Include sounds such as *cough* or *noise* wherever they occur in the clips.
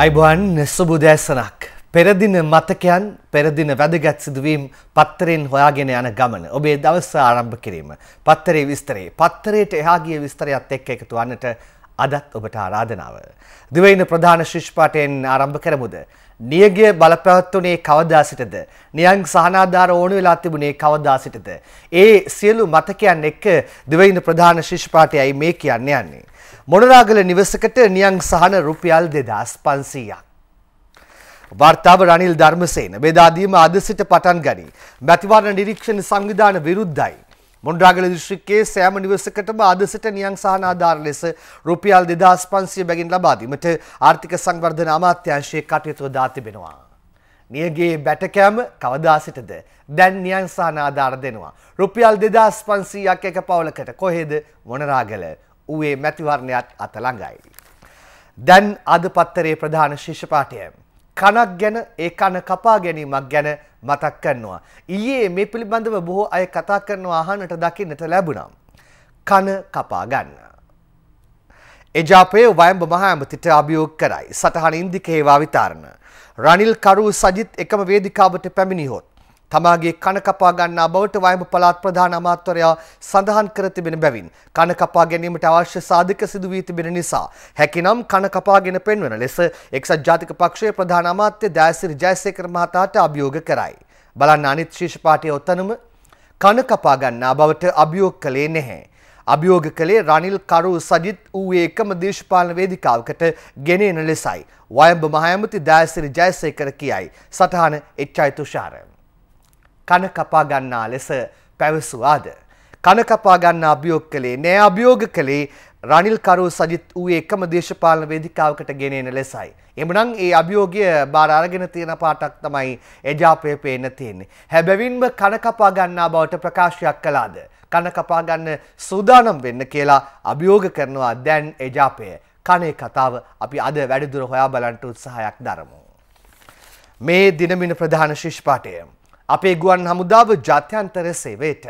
අයිබුවන් සුබුදෑසනක්. පෙරදින මතකයන් පෙරදින වැදගත් සිදුවීම් පත්තරෙන් හොයාගෙන යන ගමන ඔබේ දවස ආරම්භ කිරීම. පත්තරේ විස්තරේ පත්තරයට එහාගිය විස්තරයත් එක්ක එකතු වන්නට අදත් ඔබට ආරාධනාව. දිවයින ප්‍රධාන ශිෂ්පාටයෙන් ආරම්භ කරමුද. නියගේ බලපැවත්වනේ කවදා සිටද. නියන් සහනාධාර ඕනු වෙලා තිබුණේ කවදා සිටද. ඒ සියලු මතකයන් එක්ක දිවයින ප්‍රධාන ශිෂ්පාටයයි මේ කියන්න යන්නේ. මොනරාගල නිවසකට නියං සහන රුපියල් දෙදස් පන්සීයක්. වාර්තාව රනිල් ධර්මසේන බෙදාදීම අද සිට පටන් ගනි මැතිවරණ නිරීක්ෂණ සංවිධාන විරුද්ධයි. මොන්ඩාගල දිශ්‍රික්කේ සෑම නිවසකටම අද සිට නියං සහනාධාර ලෙස රුපියල් දෙදස් පන්සිය බැගින් ලබාදීමට ආර්ථික සංවර්ධන අමාත්‍යංශයේ කටයුතු දා තිබෙනවා. නියගේ බැටකෑම කවදා සිටද දැන් නියං සහනාධාර දෙනවා. රුපියල් දෙදස් පන්සීයක් එක පවලකට කොහෙද මොනරාගල ඌයේ මැතිවරණයත් අත ළඟයි. දැන් අද පත්තරේ ප්‍රධාන ශිෂ්‍යපාටය. කනක් ගැන ඒ කන කපා ගැනීමක් ගැන මතක් කරනවා. ඊයේ මේ පිළිබඳව බොහෝ අය කතා කරනවා අහන්නට දකින්නට ලැබුණම්. කන කපා ගන්න. එජාපය වයම්බ මහඇමතිට අභියෝග කරයි සටහන ඉන්දිකේවා විතාරණ. රනිල් කරු සජිත් එකම වේදිකාවට පැමිණිහොත්. තමාගේ කන කපා ගන්නා බවට වයඹ පළාත් ප්‍රධාන අමාත්‍යවරයා සඳහන් කර තිබෙන බැවින් කන කපා ගැනීමට අවශ්‍ය සාධක සිදු වී තිබෙන නිසා හැකිනම් කන කපාගෙන පෙන්වන ලෙස එක්සත් ජාතික පක්ෂයේ ප්‍රධාන අමාත්‍ය දයාසිරි ජයසේකර මහතාට අභියෝග කරයි. බලන්න අනිත් ශීර්ෂ පාඨයේ ඔතනම කන කපා ගන්නා බවට අභියෝග කළේ නැහැ. අභියෝග කළේ රනිල් කරු සජිත් වූයේ එකම දේශපාලන වේදිකාවකට ගෙන එන ලෙසයි. වයඹ මහඇමති දෑසිරි ජයසේකර කියයි. සටහන එච්චයි තුෂාරය. කන කපා ගන්නා ලෙස පැවසුවාද. කන කපා ගන්න අභියෝග කළේ නෑ අභියෝග කළේ රනිල් කරු සජිත් වූයේ එකම දේශපාලන වේදිකාවකට ගෙනෙන ලෙසයි. එමනම් ඒ අභියෝගය බාර අරගෙන තියෙන පාටක් තමයි එජාපය පේන්න තියෙන්නේ. හැබැවින්ම කන කපා ගන්නා බවට ප්‍රකාශයක් කළාද. කන කපා ගන්න සූදානම් වෙන්න කියලා අභියෝග කරනවා දැන් එජාපය. කනේ කතාව අපි අද වැඩිදුර හොයා බලන්න උත්සාහයක් දරමු. මේ දිනමින ප්‍රධාන ශිෂ්පාටයම්. අපේ ගුවන් හමුදාව ජාත්‍යන්තර සේවයට.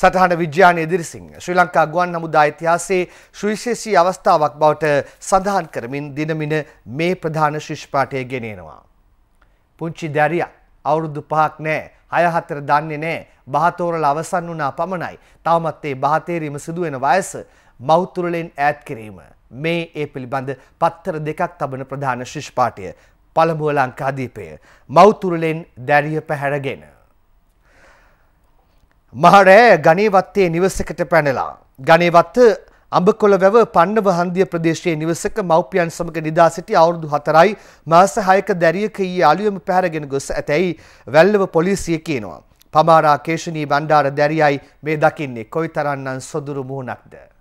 සටහන විද්‍යාන ඉදිරිසිං ශ්‍රී ලංකා ගුවන් හමුදා ඉතිහාසයේ සුවිශේෂී අවස්ථාවක් බවට සඳහන් කරමින් දිනමින මේ ප්‍රධාන ශිෂ්පාටය ගෙනෙනවා. පුංචි දැරිය අවුරුදු පහක් නෑ හය හතර දන්නේ නෑ බහතෝරල අවසන් වුණා පමණයි තවමත් ඒ බහතේරීම සිදුවෙන වයස මෞතුරලෙන් ඈත් කිරීම. මේ ඒ පිළිබඳ පත්තර දෙකක් තබන ප්‍රධාන ශිෂ්පාටය පළමුුව ලංකාදීපය මෞතුරලෙන් දැරිය පැහැරගෙන. මහරෑ ගනේවත්තේ නිවසකට පැනලා. ගනේවත්ත අඹකොළ වැව පන්නව හන්දිය ප්‍රදේශයේ නිවසක මව්පියන් සමග නිදා සිටි අවුරුදු 4යි මාස 6ක දැරියක ඊයේ අලුයම පැහැරගෙන ගොස් ඇතැයි වැල්ලව පොලිසිය කියනවා. පමාරා කේශණී බණ්ඩාර දැරියයි මේ දකින්නේ කොයිතරම්නම් සොදුරු මුහුණක්ද.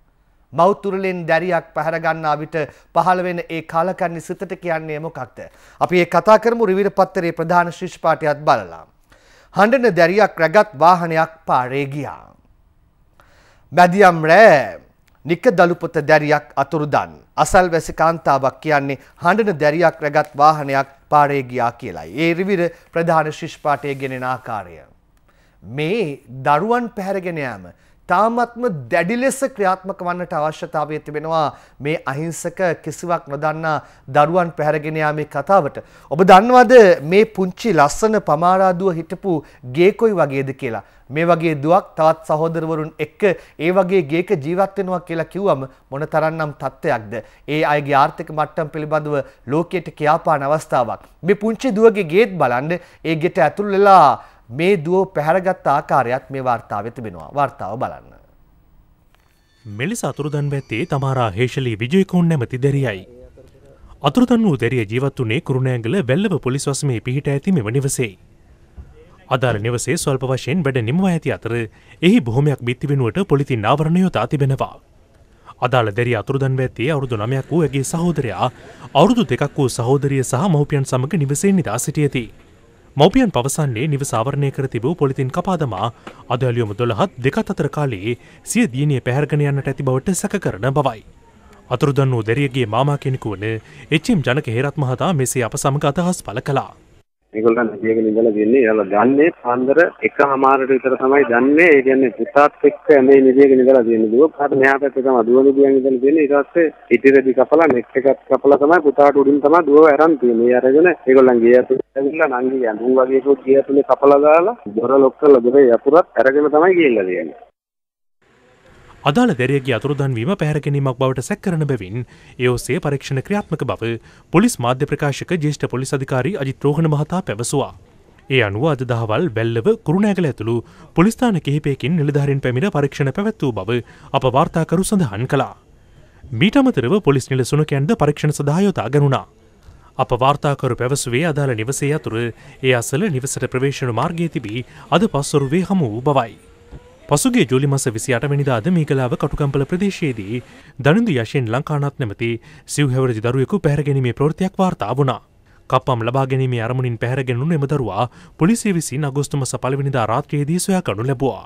මෞතුරලෙන් දැරියක් පැහැරගන්නා විට පහළ වෙන ඒ කාලකන්ණි සිතට කියන්නේ මොකක්ද? අපි ඒ කතා කරමු රිවිර පත්තරේ ප්‍රධාන ශිෂ්‍ය පාඨයත් බලලා. හඬන දැරියක් රැගත් වාහනයක් පාරේ ගියා. මැදියම් රෑ නික දළුපොත දැරියක් අතුරුදන්. අසල් වැසි කාන්තාවක් කියන්නේ හඬන දැරියක් රැගත් වාහනයක් පාරේ ගියා කියලයි. ඒ රිවිර ප්‍රධාන ශිෂ්පාටය ගෙනෙන ආකාරය. මේ දරුවන් පැහැරගෙන යෑම තාමත්ම දැඩි ලෙස ක්‍රියාත්මක වන්නට අවශ්‍යතාවය තිබෙනවා මේ අහිංසක කිසිවක් නොදන්නා දරුවන් පැහැරගෙන යාමේ කතාවට. ඔබ දන්නවද මේ පුංචි ලස්සන පමාරාදුව හිටපු ගේකොයි වගේද කියලා. මේ වගේ දුවක් තවත් සහෝදරවරුන් එක්ක ඒ වගේ ගේක ජීවත් වෙනවා කියලා කිව්වම මොන තරම්නම් තත්ත්වයක්ද? ඒ අයගේ ආර්ථික මට්ටම් පිළිබඳව ලෝකයට කියාපාන අවස්ථාවක්. මේ පුංචි දුවගේ ගේත් බලන්න ඒ ගෙට ඇතුල් වෙලා මේ දුව පැහැරගත් ආකාරයත් මේ වාර්තාව තිබෙනවා වාර්තාව බලන්න. මෙලෙස අතුරුදන් වැත්තේ තමාරා හේෂලී විජයකෝන් නැමති දැරියයි. අතුරුදන් වූ දැරිය ජීවත් වුණේ කුරුණෑගල වැල්ලව පොලිස් වසමේ පිහිට ඇති මෙම නිවසෙයි. අදාර නිවසේ ස්වල්ප වශයෙන් වැඩ නිමවා ඇති අතර එහි බොහොමයක් බිත්ති වෙනුවට පොලිතින් ආවරණයෝතා තිබෙනවා. අදාළ දැරි අතුරුදන් වැත්තේ අවුරුදු නමයක් වූ ඇගේ සහෝදරයා අවුරුදු දෙකක් වූ සහෝදරිය සහ මවපියන් සමඟ නිවසේ නිදා සිටියති. මවපියන් පවසන්නේ නිවසාවරණය කර තිබූ පොලිතින් කපාදමා අදලියොම දොළහත් දෙකත් අතර කාලයේ සිය දියණිය පැහැරගෙන යන්නට ඇති බවට සැක කරන බවයි. අතුරුදන් වූ දෙරියගේ මාමා කෙනෙකු වන එච්චම් ජනක හේරත් මහතා මෙසේ අප සමග අදහස් පළ කලා. මේගොල්ලන් ගියගෙන ඉඳලා දෙන්නේ යාලා දන්නේ පාන්දර එකමාරට විතර තමයි දන්නේ ඒ කියන්නේ පුතාත් එක්ක ඇඳේ නිදියගෙන ඉඳලා දෙන්නේ දුව පාට මෙහා පැත්තේ තමයි දුව නිදියන් ඉඳලා දෙන්නේ ඊට පස්සේ ඉදිරියදී කපලා නෙක් එකත් කපලා තමයි පුතාට උඩින් තමයි දුව අරන් තියෙන්නේ ඒ අරගෙන ඒගොල්ලන් ගිය ඇතුළේ නංගි යඳුන් වගේ කෝ ගිය ඇතුළේ කපලා දාලා දොර ලොක් කරලා දොරේ යපුරත් අරගෙන තමයි ගිහිල්ලා දෙන්නේ අදාළ දැරයගේ අතුරදන්වීම පැහැරගැනීමක් බවට සැක්කරන බැවින් ඒෝසේ පරීක්ෂණ ක්‍රියාත්මක බව පොලිස් මාධ්‍ය ප්‍රකාශක ජේෂ්ඨ පොලිස් අධිකාරී අජිත්‍රෝහණ මහතා පැවසවා. ඒ අනුව අද දහවල් බැල්ලව කුරුණෑගල ඇතුළු පොලිස්ථාන කිහිපයකින් නිලධාරින් පැමිණ පරීක්ෂණ පැවැත්වූ බව අප වාර්තාකරු සඳහන් කලා. මීට අමතරව පොලිස් නිලසුනකයන්ද පරීක්ෂණ සදායෝතා ගැනුණා. අප වාර්තාකරු පැවසුවේ අදාළ නිවසේ අතුර ඒ අසල නිවසට ප්‍රවේශණ මාර්ගය තිබී අද පස්සොරුවේ හමු වූ බවයි. පසුගේ ජුලි මස විසියට වැනිදාද මේ කලාව කටුකම්පල ප්‍රදේශයේදී දනිදු යශයෙන් ලංකානත් නැමති සිවහැවරජි දරුවෙකු පැහැරගැනීමේ ප්‍රෘතියක් වාර්තා වුණා. කපම් ලබාගැනීමේ අරමුණින් පැහැරගෙනු එමදරවා පොලිසිය විසින් අගෝස්තුමස පලවිනිදා රාත්‍රයේදී සොයා කනු ලැබවා.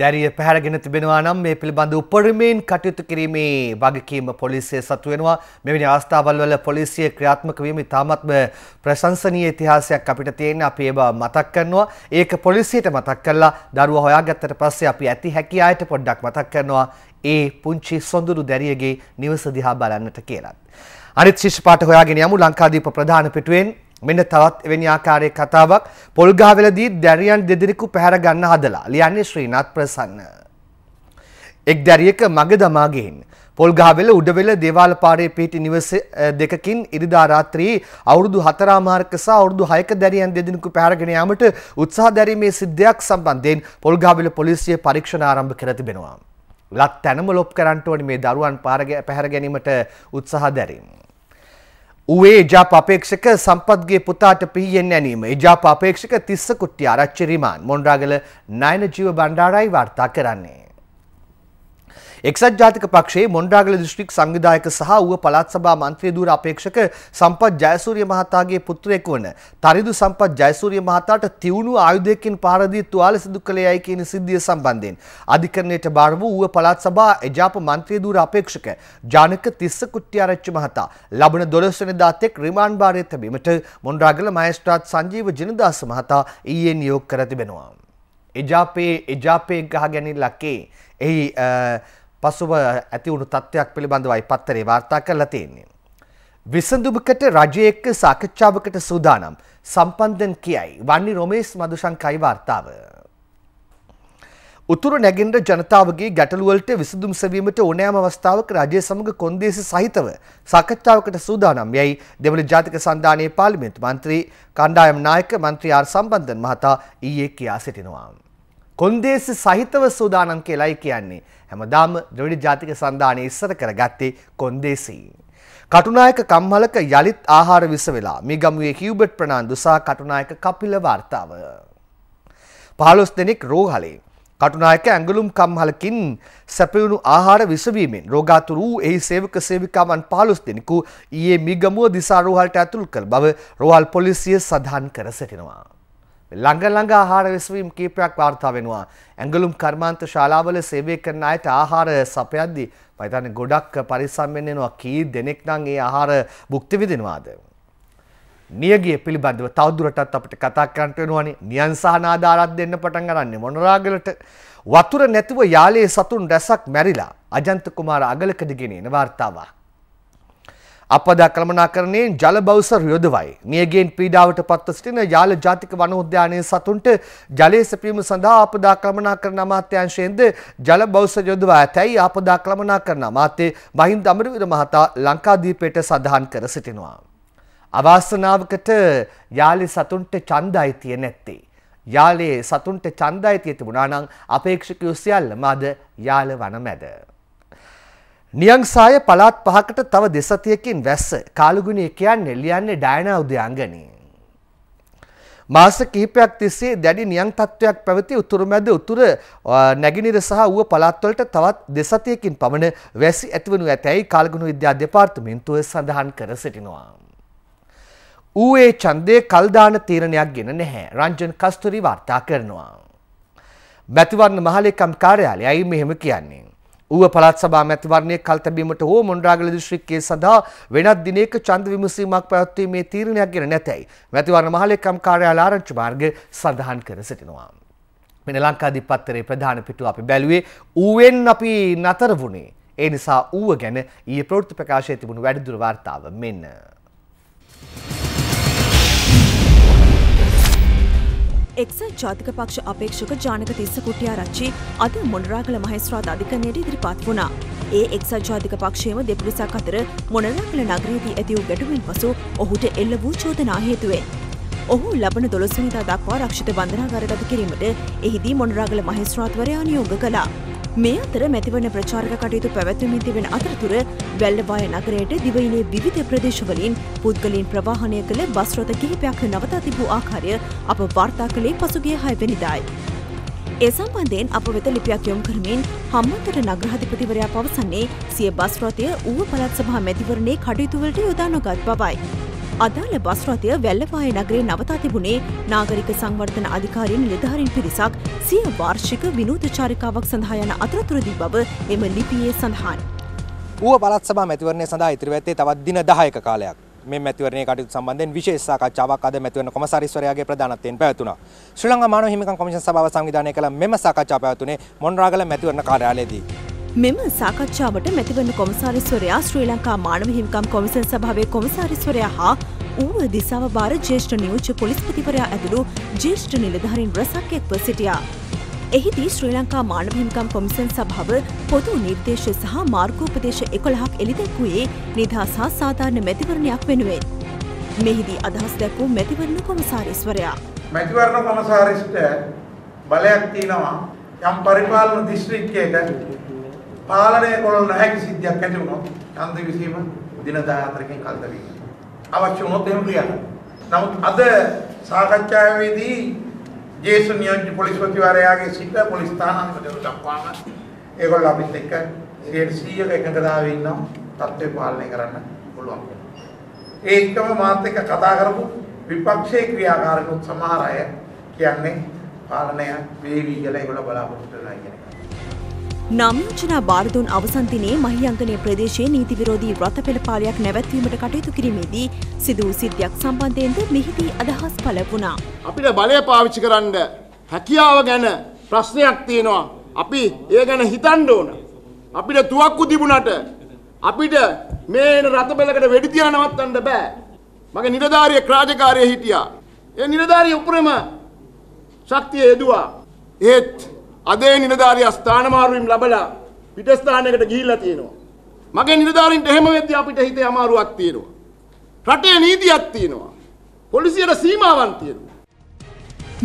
දැරිය පැහැරගෙන තිබෙනවා නම් මේ පිළිබඳ උපරිමයෙන් කටයුතු කිරීමේ වගකීම පොලිසිය සතු වෙනවා මෙවැනි අවස්ථාවල් වල පොලිසිය ක්‍රියාත්මක වීම ඉතාමත්ම ප්‍රශංසනීය ඉතිහාසයක් අපිට තියෙන අපි ඒවා මතක් කරනවා ඒක පොලිසියට මතක් කරලා දරුවා හොයාගත්තට පස්සේ අපි ඇති හැකි අයට පොඩ්ඩක් මතක් කරනවා ඒ පුංචි සොඳුරු දැරියගේ නිවස දිහා බලන්නට කියලා අනිත් ශිෂ්‍ය පාඨ හොයාගෙන යමු ලංකාදීප ප්‍රධාන පිටුවෙන් මෙන්න තවත් එවැනි ආකාරයේ කතාවක් පොල්ගහවෙලදී දැරියන් දෙදෙනෙකු පැහැර ගන්න හදලා ලියන්නේ ශ්‍රීනාත් ප්‍රසන්න. එක් දැරියක මග දමා ගෙහින් පොල්ගහවෙල උඩවෙල දේවාල පාරේ පිහිටි නිවස දෙකකින් ඉරිදා රාත්‍රියේ අවුරුදු 4 මාර්ක සහ අවුරුදු 6ක දැරියන් දෙදෙනෙකු පැහැරගෙන යාමට උත්සාහ දැරීමේ සිද්ධියක් සම්බන්ධයෙන් පොල්ගහවෙල පොලිසිය පරීක්ෂණ ආරම්භ කර තිබෙනවා. ලත් තැනම ලොප් කරන්නට ඕනි මේ දරුවන් පාර පැහැර ගැනීමට උත්සාහ දැරීම. ඌේ ජාපාපේක්ෂක සම්පත්ගේ පුතාට පිහියෙන් ඇනීම ජාපාපේක්ෂක තිස්ස කුට්ටි ආරච්චි රිමාන් මොන්ඩාගල නයන ජීව බණ්ඩාරයි වාර්තා කරන්නේ. එක්සත් ජාතික පක්ෂයේ මොණ්ඩාගල දිස්ත්‍රික් සංවිධායක සහ ඌව පළාත් සභා මන්ත්‍රී ධූර අපේක්ෂක සම්පත් ජයසූරිය මහතාගේ පුත්‍රයෙකු වන තරිදු සම්පත් ජයසූරිය මහතාට තියුණු ආයුධයකින් පහර දී තුවාල සිදු කළේයයි කියන සිද්ධිය සම්බන්ධයෙන් අධිකරණයට බාර වූ ඌව පළාත් සභා එජාප මන්ත්‍රී ධූර අපේක්ෂක ජානක තිස්ස කුට්ටිආරච්චි මහතා ලබන 12 වෙනිදා තෙක් රිමාන්ඩ් භාරයේ තැබීමට මොණ්ඩාගල මහේස්ත්‍රාත් සංජීව ජිනදාස මහතා ඊයේ නියෝග කර තිබෙනවා. එජාපයේ එජාපයේ ගහ ගැනීම ලකේ එහි පසුව ඇති වුණු තත්ත්වයක් පිළිබඳවයි පත්තරේ වාර්තා කරලා තියෙන්නේ. විසඳුමකට රජය එක්ක සාකච්ඡාවකට සූදානම් සම්පන්දන් කියයි වන්නේ රොමේස් මදුශංකයි වාර්තාව. උතුරු නැගෙනහිර ජනතාවගේ ගැටලුවලට විසඳුම් සෙවීමට ඕනෑම අවස්ථාවක රජය සමග කොන්දේසි සහිතව සාකච්ඡාවකට සූදානම් යයි දෙමළ ජාතික සන්ධානයේ පාර්ලිමේන්තු මන්ත්‍රී කණ්ඩායම් නායක මන්ත්‍රී ආර් සම්බන්ධන් මහතා ඊයේ කියා සිටිනවා. කොන්දේසි සහිතව සූදානම් කියලායි කියන්නේ. හැමදාම ද්‍රවිඩ ජාතික සන්ධානය ඉස්සර කරගත්තේ කොන්දේසි. කටුනායක කම්හලක යළිත් ආහාර විස වෙලා මේ ගමුවේ හියුබට් ප්‍රනාන්දු සහ කටුනායක කපිල වාර්තාව. 15 දෙනෙක් රෝහලේ කටුනායක ඇඟලුම් කම්හලකින් සැපයුණු ආහාර විසවීමෙන් රෝගාතුර වූ එහි සේවක සේවිකාවන් 15 දෙනෙකු ඊයේ මිගමුව දිසා රෝහලට ඇතුළු කළ බව රෝහල් පොලිසිය සඳහන් කර සිටිනවා. ළඟ ළඟ ආහාර වෙස්වීම් කීපයක් වාර්තා වෙනවා. ඇඟලුම් කර්මාන්ත ශාලාවල සේවය කරන අයට ආහාර සපයද්දී මම හිතන්නේ ගොඩක් පරිස්සම් වෙන්න වෙනවා. කී දෙනෙක් නම් ඒ ආහාර භුක්ති විඳිනවාද? නියගිය පිළිබඳව තවදුරටත් අපිට කතා කරන්න වෙනවානේ. නියන් සහ නාදාරත් දෙන්න පටන් ගන්නනේ මොනරාගලට. වතුර නැතුව යාලේ සතුන් රැසක් මැරිලා අජන්ත කුමාර අගලකඩ ගෙනින වාර්තාවක්. අපදා කළමනාකරණයෙන් ජල බවුසර් යොදවයි. මියගේෙන් පීඩාවට පත්ව සිටින යාල ජාතික වනෝද්‍යානය සතුන්ට ජලය සැපීම සඳහා අපදා කළමනා කරන අමාත්‍යංශයෙන්ද ජල බෞස යොදවා ඇතැයි අපදා කළමනා කරන අමාත්‍යය මහින්ද අමරවිර මහතා ලංකාදීපයට සඳහන් කර සිටිනවා. අවාසනාවකට යාලි සතුන්ට චන්දයිතිය නැත්තේ. යාලයේ සතුන්ට චන්දයිතිය තිබුණානං අපේක්ෂක යුසියල්ල මද යාල වනමැද. නියංසාය පළාත් පහකට තව දෙසතියකින් වැස්ස කාලුගුණේ කියන්නේ ලියන්නේ ඩයනා උද්‍යාංගණී. මාස කිහිපයක් තිස්සේ දැඩි නියං තත්ත්වයක් පැවති උතුරු මැද උතුර නැගිනිර සහ ඌව පළාත්වලට තවත් දෙසතියකින් පමණ වැසි ඇතිවනු ඇතැයි කාලගුණ විද්‍යා දෙපාර්තමේන්තුව සඳහන් කර සිටිනවා. ඌයේ ඡන්දේ කල්දාන තීරණයක් ගෙන නැහැ. රංජන් කස්තුරි වාර්තා කරනවා. මැතිවරණ මහලේකම් කාර්යාලයයි මෙහෙම කියන්නේ. ඌව පළාත් සභා මැතිවරණය කල් තැබීමට හෝ මොණරාගල දිස්ත්‍රික්කයේ සඳහා වෙනත් දිනයක ඡන්ද විමසීමක් පැවැත්වීමේ තීරණයක් ගෙන නැතැයි මැතිවරණ මහලේකම් කාර්යාලය ආරංචි මාර්ගය සඳහන් කර සිටිනවා. මෙන්න ලංකාධිපත්තරේ ප්‍රධාන පිටුව අපි බැලුවේ ඌවෙන් අපි නතර වුණේ. ඒ නිසා ඌව ගැන ඊයේ ප්‍රවෘත්ති ප්‍රකාශයේ තිබුණු වැඩිදුර වාර්තාව මෙන්න. එක්සත් ජාතික පක්ෂ අපේක්ෂක ජානක තිස්ස කුටියාරච්චි අද මොනරාගල මහේස්ත්‍රාත් අධිකරණයට ඉදිරිපත් වුණා. ඒ එක්සත් ජාතික පක්ෂයේම දෙපිරිසක් අතර මොනරාගල නගරයේදී ඇති වූ ගැටුමින් පසු ඔහුට එල්ල වූ චෝදනා හේතුවෙන් ඔහු ලබන 12 වෙනිදා දක්වා රක්ෂිත බන්ධනාගාරගත කිරීමට එහිදී මොනරාගල මහේස්ත්‍රාත්වරයා නියෝග කළා. මේ අතර මැතිවන ප්‍රචාරක කටයුතු පැවැත්වමින් තිබෙන අතරතුර වැල්ලවාය නගරයට දිවයිනේ විවිධ ප්‍රදේශවලින් පුද්ගලින් ප්‍රවාහනය කළ බස්රොත කිහිපයක් නවතා තිබූ ආකාරය අප වාර්තා කළේ පසුගිය හයවැනිදායි. ඒ සම්බන්ධයෙන් අප වෙත ලිපියක් යොමු කරමින් හම්මන්තොට නගරාධිපතිවරයා පවසන්නේ සිය බස්රොතය ඌව පළත් සභා මැතිවරණේ කටයුතුවලට යොදා නොගත් බවයි. අදාළ බස්රොතය වැල්ලවාය නගරේ නවතා තිබුණේ නාගරික සංවර්ධන අධිකාරීන් නිලධාරින් පිරිසක් සිය වාර්ෂික විනූත චාරිකාවක් සඳහා යන අතරතුරදී බව එම ලිපියේ සඳහන්. ඌව පළත් සභා මැතිවරණය සඳහා ඉතිරි වෙත්තේ තවත් දින 10ක කාලයක්. මේ මැතිවරණය කටයුතු සම්බන්ධයෙන් විශේෂ සාකච්ඡාවක් අද මැතිවරණ කොමසාරිස්වරයාගේ ප්‍රධානත්වයෙන් පැවැතුණා. ශ්‍රී ලංකා මානව හිමිකම් කොමිෂන් සභාව සංවිධානය කළ මෙම සාකච්ඡාව පැවැතුණේ මොණරාගල මැතිවරණ කාර්යාලයේදී. මෙම සාකච්ඡාවට මැතිවරණ කොමසාරිස්වරයා ශ්‍රී ලංකා මානව හිමිකම් කොමිෂන් සභාවේ කොමසාරිස්වරයා හා ඌව දිසාව භාර ජ්‍යෙෂ්ඨ නියෝජ්‍ය පොලිස්පතිවරයා ඇතුළු ජ්‍යෙෂ්ඨ නිලධාරීන් රැසක් එක්ව සිටියා. එහිදී ශ්‍රී ලංකා මානව හිමිකම් කොමිසන් සභාව පොදු නිර්දේශ සහ මාර්ගෝපදේශ 11ක් එළිදැක්වුවේ නිදහස් හා සාධාරණ මැතිවරණයක් වෙනුවෙන්. මෙහිදී අදහස් දැක්වූ මැතිවරණ කොමසාරිස්වරයා. මැතිවරණ කොමසාරිස්ට බලයක් තියෙනවා යම් පරිපාලන දිස්ත්‍රික්කයක පාලනය කොළ නොහැකි සිද්ධියක් ඇති වුණොත් ඡන්ද විසීම දින 14කින් කල් දවීම. අවශ්‍ය වුණොත් එහෙම ක්‍රියා කරනවා. නමුත් අද සාකච්ඡාවේදී ජේෂ නියෝජ්‍ය පොලිස්පතිවරයාගේ සිට පොලිස් ස්ථානාධිපතිවරු දක්වාම ඒගොල්ලෝ අපිත් එක්ක 100ක එකඟතාවයේ ඉන්නම් තත්ත්වය පාලනය කරන්න පුළුවන්. ඒ එක්කම මාත් එක්ක කතා කරපු විපක්ෂයේ ක්‍රියාකාරකම් සමහර අය කියන්නේ පාලනය වේවි කියලා ඒගොල්ලෝ බලාපොරොත්තු වෙනවා කියන එක. නම්චනා බාරදුන් අවසන්තිනේ මහියංගනය ප්‍රදේශයේ නීති විරෝධී රථ පෙළපාලයක් නැවැත්වීමට කටයුතු කිරීමේදී සිදූ සිද්ධියක් සම්බන්ධයෙන්ද මෙහිදී අදහස් පළ වුණා. අපිට බලය පාවිච්චි කරන්න හැකියාව ගැන ප්‍රශ්නයක් තියෙනවා. අපි ඒ ගැන හිතන්න ඕන. අපිට තුවක්කු තිබුණට අපිට මේ රථ පෙළකට වෙඩි තියලා නවත්තන්න බෑ. මගේ නිලධාරියෙක් රාජකාරියේ හිටියා. ඒ නිලධාරිය උපරිම ශක්තිය යෙදුවා. ඒත් අදේ නිලධාරියා ස්ථාන මාරුවීම් ලැබලා පිටස්ථානයකට ගිහිල්ලා තියෙනවා. මගේ නිලධාරින්ට එහෙම වෙද්දී අපිට හිතේ අමාරුවක් තියෙනවා. රටේ නීතියක් තියෙනවා. පොලිසියට සීමාවන් තියෙනවා.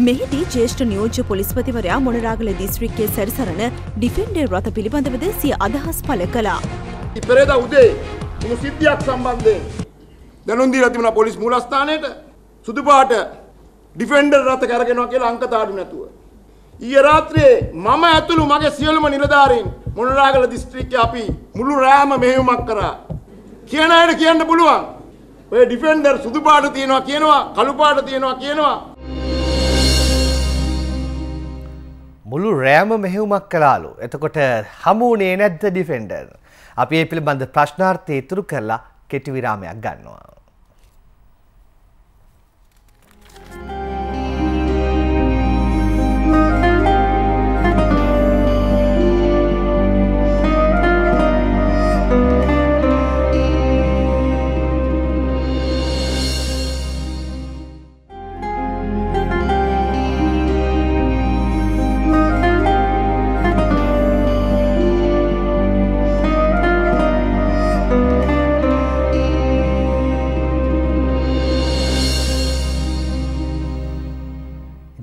මෙහිදී ජේෂ්ඨ නියෝජ්‍ය පොලිස්පතිවරයා මොනරාගල දිස්ත්‍රික්කයේ සැරිසරන ඩිෆෙන්ඩර් රථ පිළිබඳවද සිය අදහස් පළ කළා. ඉපෙරේදා උදේ මුළු සිද්ධියක් සම්බන්ධයෙන් දැනුම් දීලා තිබුණා පොලිස් මූලස්ථානයේට සුදු පාට ඩිෆෙන්ඩර් රථ කරගෙනවා කියලා අංක තාඩු නැතුව. ඊයේ රාත්‍රියේ මම ඇතුළු මගේ සියලුම නිලධාරීන් මොණරාගල දිස්ත්‍රික්කයේ අපි මුළු රෑම මෙහෙයුමක් කරා. කියන අයට කියන්න පුළුවන්. ඔය ඩිෆෙන්ඩර් සුදු පාට තියනවා කියනවා, කළු පාට තියනවා කියනවා. මුළු රෑම මෙහෙයුමක් කළාලු. එතකොට හමුුණේ නැද්ද ඩිෆෙන්ඩර්? අපි ඒ පිළිබඳ ප්‍රශ්නාර්ථය ඉතුරු කරලා කෙටි විරාමයක් ගන්නවා.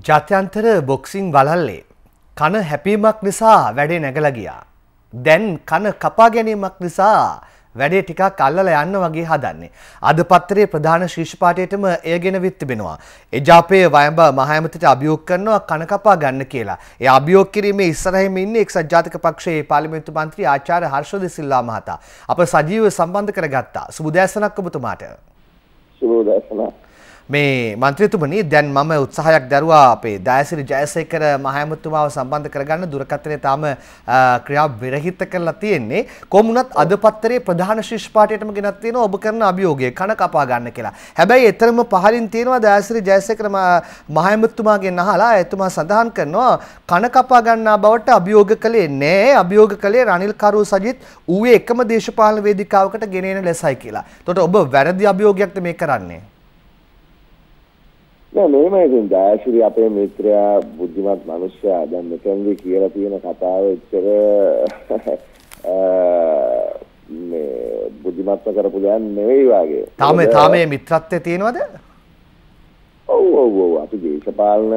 ජාත්‍යන්තර බොක්සිං වලල්ලේ කන හැපීමක් නිසා වැඩේ නැගලා ගියා. දැන් කන කපා ගැනීමක් නිසා වැඩේ ටිකක් අල්ලලා යන්න වගේ හදන්නේ. අද පත්‍රයේ ප්‍රධාන ශීර්ෂ පාඨයටම එය ගෙන විත් තිබෙනවා. එජාපයේ වයඹ මහයමතට අභියෝග කරනවා කන කපා ගන්න කියලා. ඒ අභියෝග කිරීමේ ඉස්සරහින් ඉන්නේ එක්සත් ජාතික පක්ෂයේ පාර්ලිමේන්තු මන්ත්‍රී ආචාර්ය හර්ෂද සිල්වා මහතා. අප සජීව සම්බන්ධ කරගත්තා. සුබ දැසනක් ඔබතුමාට. සුබ දැසනක්. මේ මන්ත්‍රීතුමනි දැන් මම උත්සාහයක් දැරුවා අපේ දයසිරි ජයසේකර මහයමුතුමාව සම්බන්ධ කරගන්න දුරකථනය තාම ක්‍රියා විරහිත කරලා තියෙන්නේ. කොමුණත් අද පත්තරේ ප්‍රධාන ශිෂ් පාඨයටම ගෙනත් තියෙනවා ඔබ කරන අභියෝගය කන කපා ගන්න කියලා. හැබැයි එතරම් පහලින් තියෙනවා දයසිරි ජයසේකර මහයමුතුමාගෙන් අහලා එතුමා සඳහන් කරනවා කන කපා ගන්නා බවට අභියෝග කළේ නෑ. අභියෝග කළේ රනිල් කරු සජිත් ඌයේ එකම දේශපාලන වේදිකාවකට ගෙනෙන ලෙසයි කියලා. එතකොට ඔබ වැරදි අභියෝගයක්ද මේ කරන්නේ? නෑ මේම ඉතින් ජයශ්‍රී අපේ මිත්‍රයා බුද්ධිමත් මිනිස්සයා දැන් මෙතනදී කියලා තියෙන කතාව එච්චර *laughs* මේ බුද්ධිමත්ව කරපු දැන් නෙවෙයි වාගේ. තාම තාම මේ මිත්‍රත්වයේ තියෙනවද? ඔව් ඔව් ඔව් අපි දේශපාලන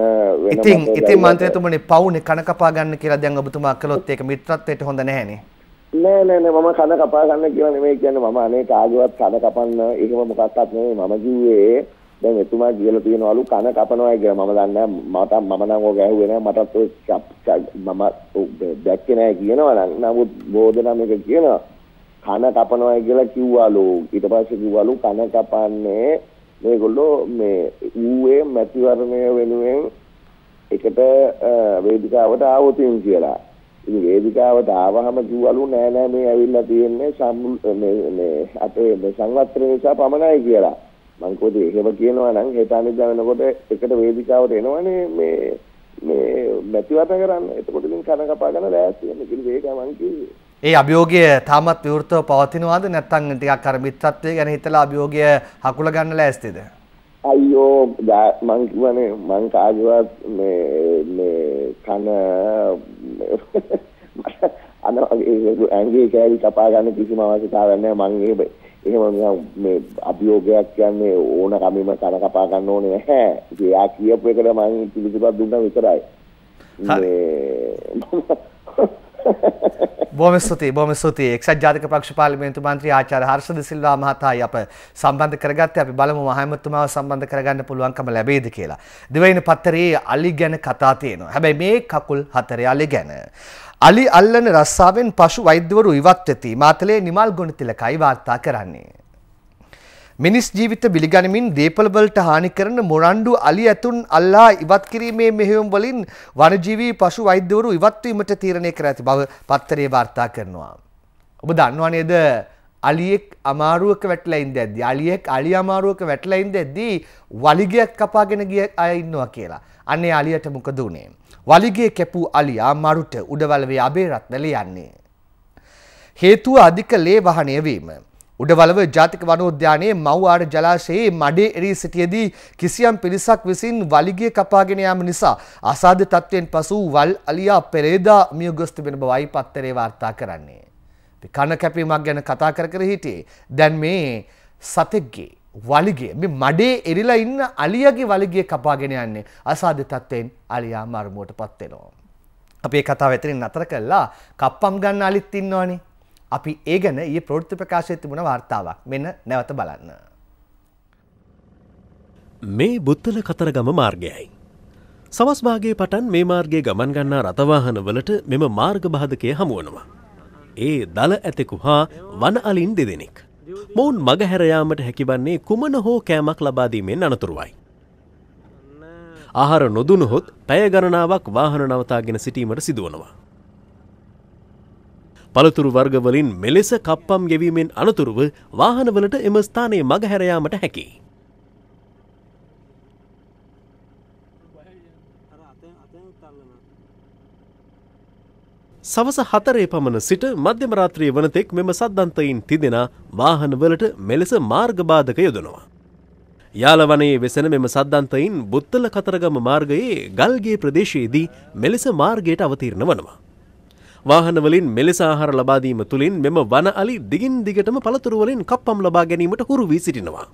වෙන ඉතින් ඉතින් මන්ත්‍රීතුමනි පවුනේ කන කපා ගන්න කියලා දැන් ඔබතුමා කළොත් ඒක මිත්‍රත්වයට හොඳ නැහැනේ. නෑ නෑ නෑ මම කන කපා ගන්න කියලා නෙමෙයි කියන්නේ මම අනේ කාගේවත් කන කපන්න එහෙම මොකක්වත් නෙමෙයි මම කිව්වේ දැන් එතුමා කියලා තියෙනවලු කන කපනවා කියලා මම දන්නේ මට මම නම් ඕක ඇහුවේ නෑ මටත් ඔය මම දැක්කේ නෑ කියනවා නම් නමුත් බෝධනා මේක කියනවා කන කපනවා කියලා කිව්වලු ඊට පස්සේ කිව්වලු කන කපන්නේ මේගොල්ලෝ මේ ඌවේ මැතිවරණය වෙනුවෙන් එකට වේදිකාවට ආවොතින් කියලා ඉතින් වේදිකාවට ආවහම කිව්වලු නෑ නෑ මේ ඇවිල්ලා තියෙන්නේ සම් මේ මේ අපේ සංවත්සර නිසා පමණයි කියලා මම කොහොමද එහෙම කියනවා නම් හේතානිදා වෙනකොට එකට වේදිකාවට එනවනේ මේ මේ නැතිවට කරන්න. එතකොට ඉතින් කන කපා ගන්න ලෑස්ති වෙන. ඉතින් ඒක මම කිව්වේ. ඒ අභියෝගය තාමත් විවෘතව පවතිනවාද නැත්නම් ටිකක් අර මිත්‍රත්වය ගැන හිතලා අභියෝගය හකුල ගන්න ලෑස්තිද? අයියෝ මං කියවනේ මං කාගේවත් මේ මේ කන *laughs* අන ඇඟේ කෑලි කපා ගන්න කිසිම අවශ්‍යතාවයක් නැහැ මං ඒ එහෙම මේ අභියෝගයක් කියන්නේ ඕන කමෙම කන කපා ගන්න ඕනේ නැහැ. එයා කියපු එකට මම පිළිතුරක් දුන්නා විතරයි. *laughs* බොම ස්තුතියි බොම ස්තුතියි එක්සත් ජාතික පක්ෂ පාර්ලිමේන්තු මන්ත්‍රී ආචාර්ය හර්ෂද සිල්වා මහතායි අප සම්බන්ධ කරගත්තේ අපි බලමු මහමතුමාව සම්බන්ධ කරගන්න පුළුවන්කම ලැබෙයිද කියලා. දිවයින පත්තරේ අලි ගැන කතා තියෙනවා. හැබැයි මේ කකුල් හතරේ අලි ගැන. අලි අල්ලන රස්සාවෙන් පසු වෛද්‍යවරු ඉවත් වෙති මාතලේ නිමල් ගුණතිලකයි වාර්තා කරන්නේ. මිනිස් ජීවිත බිලිගනිමින් දේපළවලට හානි කරන මොරණ්ඩු අලි ඇතුන් අල්ලා ඉවත් කිරීමේ මෙහෙයුම් වලින් වනජීවී පශු වෛද්‍යවරු ඉවත් වීමට තීරණය කර ඇති බව පත්තරේ වාර්තා කරනවා. ඔබ දන්නවා නේද අලියෙක් අමාරුවක වැටලා ඉඳද්දී අලියෙක් අලි අමාරුවක වැටලා ඉඳද්දී වලිගයක් කපාගෙන ගිය අය ඉන්නවා කියලා. අන්නේ අලියට මොකද උනේ? වලිගේ කැපූ අලියා මරුට උඩවලවේ අබේරත්න ලියන්නේ. හේතුව අධික ලේ වහනය වීම. උඩවලව ජාතික වනෝද්‍යානයේ මව්ආර ජලාශයේ මඩේ එරී සිටියේදී කිසියම් පිරිසක් විසින් වලිගය කපාගෙන යාම නිසා අසාධ්‍ය තත්ත්වයෙන් පසු වල් අලියා පෙරේදා මිය ගොස් තිබෙන බවයි පත්තරේ වාර්තා කරන්නේ. කන කැපීමක් ගැන කතා කර කර හිටියේ. දැන් මේ සතෙක්ගේ වලිගේ මේ මඩේ එරිලා ඉන්න අලියගේ වලිගේ කපාගෙන යන්නේ අසාධ්‍ය තත්ත්වයෙන් අලියා මරමුවට පත් වෙනවා. අපි මේ කතාව එතනින් නතර කළා කප්පම් ගන්න අලිත් ඉන්නවනේ. අපි ඒ ගැන ඊයේ ප්‍රවෘත්ති ප්‍රකාශයේ තිබුණ වார்த்தාවක් මෙන්න නැවත බලන්න. මේ බුත්තල කතරගම මාර්ගයයි. සවස්භාගේ පටන් මේ මාර්ගයේ ගමන් ගන්නා රථවාහනවලට මෙම මාර්ග බාධකය හමුවනවා. ඒ දල ඇතෙකු හා වන අලින් දෙදෙනෙක්. මොවුන් මගහැරයාමට හැකිවන්නේ කුමන හෝ කෑමක් ලබාදීමෙන් අනතුරුවයි. ආහාර නොදුනහොත් පැය ගණනාවක් වාහන නවතාගෙන සිටීමට සිදුවනවා. පළතුරු වර්ගවලින් මෙලෙස කප්පම් ගෙවීමෙන් අනතුරුව වාහනවලට එම ස්ථානයේ මගහැරයාමට හැකි. සවස හතරේ පමණ සිට මධ්‍යම රාත්‍රියේ වනතෙක් මෙම සද්දන්තයින් තිදෙනා වාහනවලට මෙලෙස මාර්ගබාධක යොදනවා. යාලවනයේ වෙසෙන මෙම සද්දන්තයින් බුත්තල කතරගම මාර්ගයේ ගල්ගේ ප්‍රදේශයේදී මෙලෙස මාර්ගයට අවතීර්ණ වනවා. වාහනවලින් මෙලෙස ආහාර ලබාදීම තුළින් මෙම වන අලි දිගින් දිගටම පළතුරුවලින් කප්පම් ලබා ගැනීමට හුරු වී සිටිනවා.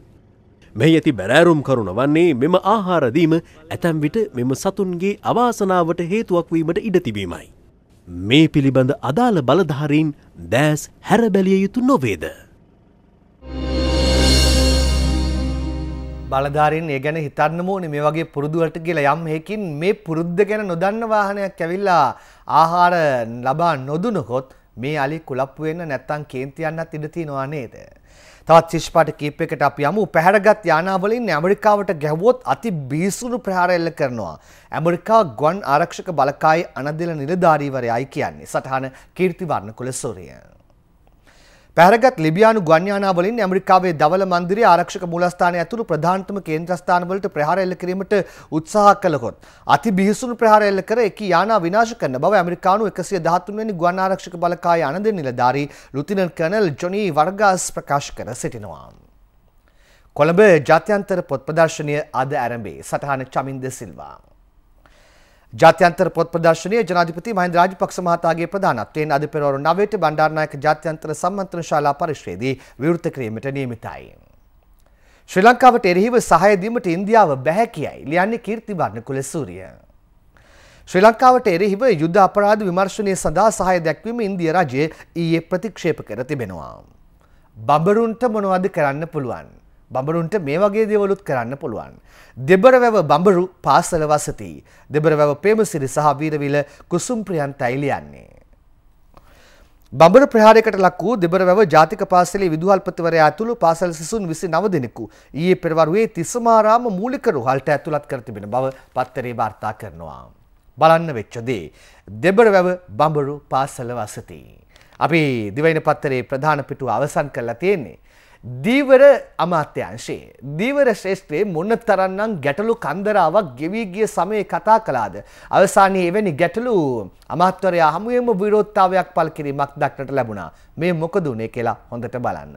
මෙහි ඇති බැරෑරුම් කරුණ වන්නේ මෙම ආහාරදීම ඇතැම් විට මෙම සතුන්ගේ අවාසනාවට හේතුවක් වීමට ඉඩ තිබීමයි. මේ පිළිබඳ අදාළ බලධාරීන් දෑස් හැරබැලිය යුතු නොවේද. බලධාරින් ඒ ගැන හිතන්න ඕනේ මේ වගේ පුරුදුවලට කියලා යම් හේකින් මේ පුරුද්ද ගැන නොදන්න වාහනයක් ඇවිල්ලා ආහාර ලබා නොදුනකොත් මේ අලි කුලප්පු වෙන්න නැත්තම් කේන්ති යන්නත් ඉඩ තියනවා නේද? තවත් ශිෂ්පාට කීපයකට අපි යමු පැහැරගත් යානාවලින් ඇමරිකාවට ගැහුවොත් අති බීසුණු ප්‍රහාර එල්ල කරනවා. ඇමරිකා ගුවන් ආරක්ෂක බලකායි අනදෙල නිලධාරීවරයයි කියන්නේ. සටහන කීර්තිවර්ණ කුලසූරිය. පැරගත් ලිබියානු ගන්්‍යානාවලින් ඇමරිකාවේ දවල මන්දිරි ආරක්ෂක මුලස්ථානය ඇතුළු ප්‍රධානතම කේන්ද්‍රස්ථානවලට ප්‍රහාර එල්ල කිරීමට උත්සාහ කළකොත්. අති බිහිසුණු ප්‍රහාර එල්ල කර එක යානා විනාශ කරන බව ඇමරිකානු එකසිය දහතුන්වැනි ගුවන් ආරක්ෂක බලකාය අනද නිලධාරී ලුතිනන් කනල් ජොනී වර්ගාස් ප්‍රකාශ කර සිටිනවා. කොළඹ ජාත්‍යන්තර පොත් ප්‍රදර්ශනය අද ඇරඹේ සටහන චමින්ද සිල්වා. ජාත්‍යන්තර පොත් ප්‍රදර්ශනය ජනාධිපති මහින්ද රාජපක්ෂ මහතාගේ ප්‍රධානත්වයෙන් අද පෙරවරු 9ට බණ්ඩාරනායක ජාත්‍යන්තර සම්මන්ත්‍රණ ශාලා පරිශ්‍රයේදී විවෘත කිරීමට නියමිතයි. ශ්‍රී ලංකාවට එරෙහිව සහාය දීමට ඉන්දියාව බැහැ කියයි ලියන්නේ කීර්තිවර්ණ කුලසූරිය. ශ්‍රී ලංකාවට එරෙහිව යුද්ධ අපරාධ විමර්ශනය සඳහා සහාය දැක්වීම ඉන්දිය රජය ඊයේ ප්‍රතික්ෂේප කර තිබෙනවා. බඹරුන්ට මොනවද කරන්න පුළුවන්? බඹරුන්ට මේ වගේ දේවලුත් කරන්න පුළුවන්. දෙබරවැව බඹරු පාසල වසති. දෙබරවැව ප්‍රේමසිරි සහ වීරවිල කුසුම්ප්‍රියන් තයිලියන්නේ. බඹර ප්‍රහාරයකට ලක් වූ දෙබරවැව ජාතික පාසලේ විදුහල්පතිවරයා ඇතුළු පාසල් සිසුන් 29 දෙනෙකු ඊයේ පෙරවරුවේ තිස්සමාරාම මූලික රුහල්ට ඇතුළත් කර තිබෙන බව පත්තරේ වාර්තා කරනවා. බලන්න වෙච්ච දේ දෙබරවැව බඹරු පාසල වසති. අපි දිවයින පත්තරේ ප්‍රධාන පිටුව අවසන් කරලා තියෙන්නේ දීවර අමාත්‍යංශයේ දීවර ශ්‍රේෂ්ත්‍රයේ මොන තරන්නම් ගැටලු කන්දරාවක් ගෙවී ගිය සමයේ කතා කළාද අවසානයේ එවැනි ගැටලු අමාත්‍යවරයා හමුවෙම විරෝධතාවයක් පළ කිරීමක් දක්නට ලැබුණා මේ මොකද උනේ කියලා හොඳට බලන්න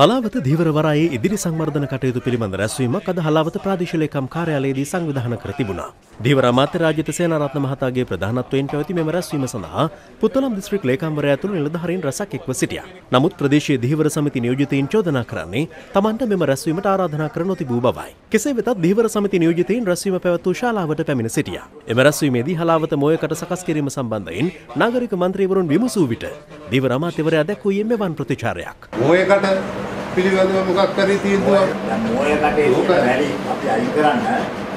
හලාවත දීවරවරයේ ඉදිරි සංවර්ධන කටයුතු පිළිබඳ රැස්වීමක් අද හලාවත ප්‍රාදේශලේකම් කාර්යාලයේදී සංවිධාන කර තිබුණා. දීවර අමාත්‍ය රාජිත සේනාරත්න මහතාගේ ප්‍රධානත්වයෙන් පැවති මෙම රැස්වීම සඳහා පුත්තලම් දිස්ත්‍රික් ලේකම්වරයා ඇතුළු නිලධාරීන් රැසක් එක්ව සිටියා. නමුත් ප්‍රදේශීය දීවර සමිති නියෝජිතයින් චෝදනා කරන්නේ තමන්ට මෙම රැස්වීමට ආරාධනා කර නොතිබූ බවයි. කෙසේ වෙතත් දීවර සමිති නියෝජිතයින් රැස්වීම පැවැත්වූ ශාලාවට පැමිණ සිටියා. එම රැස්වීමේදී හලාවත මෝයකට සකස් කිරීම සම්බන්ධයෙන් නාගරික මන්ත්‍රීවරුන් විමසූ විට දීවර අමාත්‍යවරයා දැක්වූයේ මෙවන් ප්‍රතිචාරයක්. මෝයකට පිළිබඳව මොකක් කරේ තීන්දුවක් මොයකට ඒක බැරි අපි අයින් කරන්න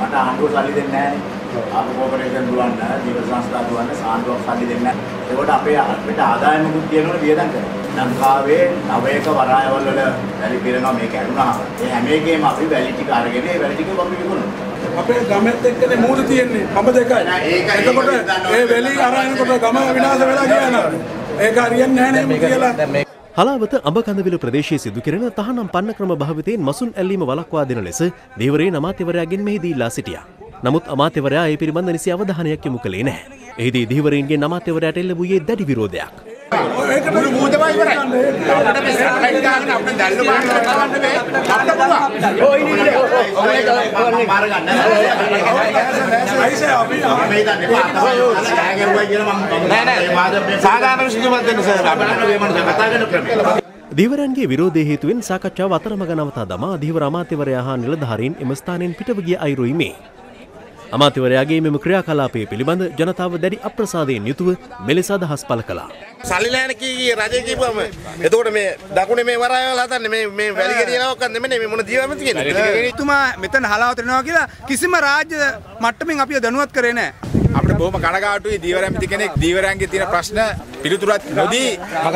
මට ආණ්ඩුව සල්ලි දෙන්නේ නැහැනේ ආපු කෝපරේෂන් දුවන්න ජීව සංස්ථා දුවන්න ආණ්ඩුවක් සල්ලි දෙන්නේ නැහැ ඒකට අපේ අපිට ආදායමකුත් තියෙනවනේ වියදම් කරනවා ලංකාවේ නව එක වරායවල වල වැලි පිරනවා මේක ඇරුණාම ඒ හැම එකේම අපි වැලි ටික අරගෙන ඒ වැලි ටික අපි විකුණනවා අපේ ගමෙත් එක්කනේ මූණ තියෙන්නේ හැම දෙකයි. එතකොට ඒ වෙලී අරගෙන කොට ගම විනාශ වෙලා ගියා නේද? ඒක හරියන්නේ නැහැ නේ කියලා. හලාවත අඹකඳවිල ප්‍රදේශයේ සිදු කෙරෙන තහනම් පන්නක්‍රම භාවිතයෙන් මසුන් ඇල්ලීම වළක්වා දෙන ලෙස දේවරේ අමාත්‍යවරයාගෙන් මෙහිදී ඉල්ලා සිටියා. නමුත් අමාත්‍යවරයා ඒ පිළිබඳ නිසි අවධානයක් යොමු කළේ නැහැ. එහිදී දිවරයින්ගේ අමාත්‍යවරයාට එල්ල වූයේ දැඩි විරෝධයක්. ඒකට මූදමයි ඉවරයි. අපිට මේ සැලකයි දාගෙන අපිට දැල්ල මාන්න කරන්න බෑ. අපිට පුළුවන්. ඔය ඉන්නේ ඉන්නේ. ඔය මාර ගන්න. අයිසේ අපි මේ දන්නේ පාට. සෑගෙව්වා කියලා මම නෑ නෑ. මාද සාධාරණ සිදුමත් දෙන්න සර්. අපිට මේ මනස කතා කරන ක්‍රමය. දීවරන්ගේ විරෝධය හේතුවෙන් සාකච්ඡාව අතරමඟ නවතා දමා අධීවර අමාත්‍යවරයා හා නිලධාරීන් එම ස්ථානයෙන් පිටව ගිය අයුරුයි මේ. අමාතිවරයාගේ මෙම ක්‍රියාකලාපය පිළිබඳ ජනතාව දැඩි අප්‍රසාදයෙන් යුතුව මෙලෙස අදහස් පළ කළා. සල්ලිලෑන කී රජය කිව්වම එතකොට මේ දකුණේ මේ වරායවල හදන්නේ මේ මේ වැලිගිරියනවක් නෙමෙයි මේ මොන දියවම තියෙන්නේ. එතුමා මෙතන හලාවත වෙනවා කියලා කිසිම රාජ්‍ය මට්ටමින් අපිව දැනුවත් කරේ නැහැ. අපිට බොහොම කනගාටුයි දීවරැමිති කෙනෙක් දීවරයන්ගේ තියෙන ප්‍රශ්න පිළිතුරක් නොදී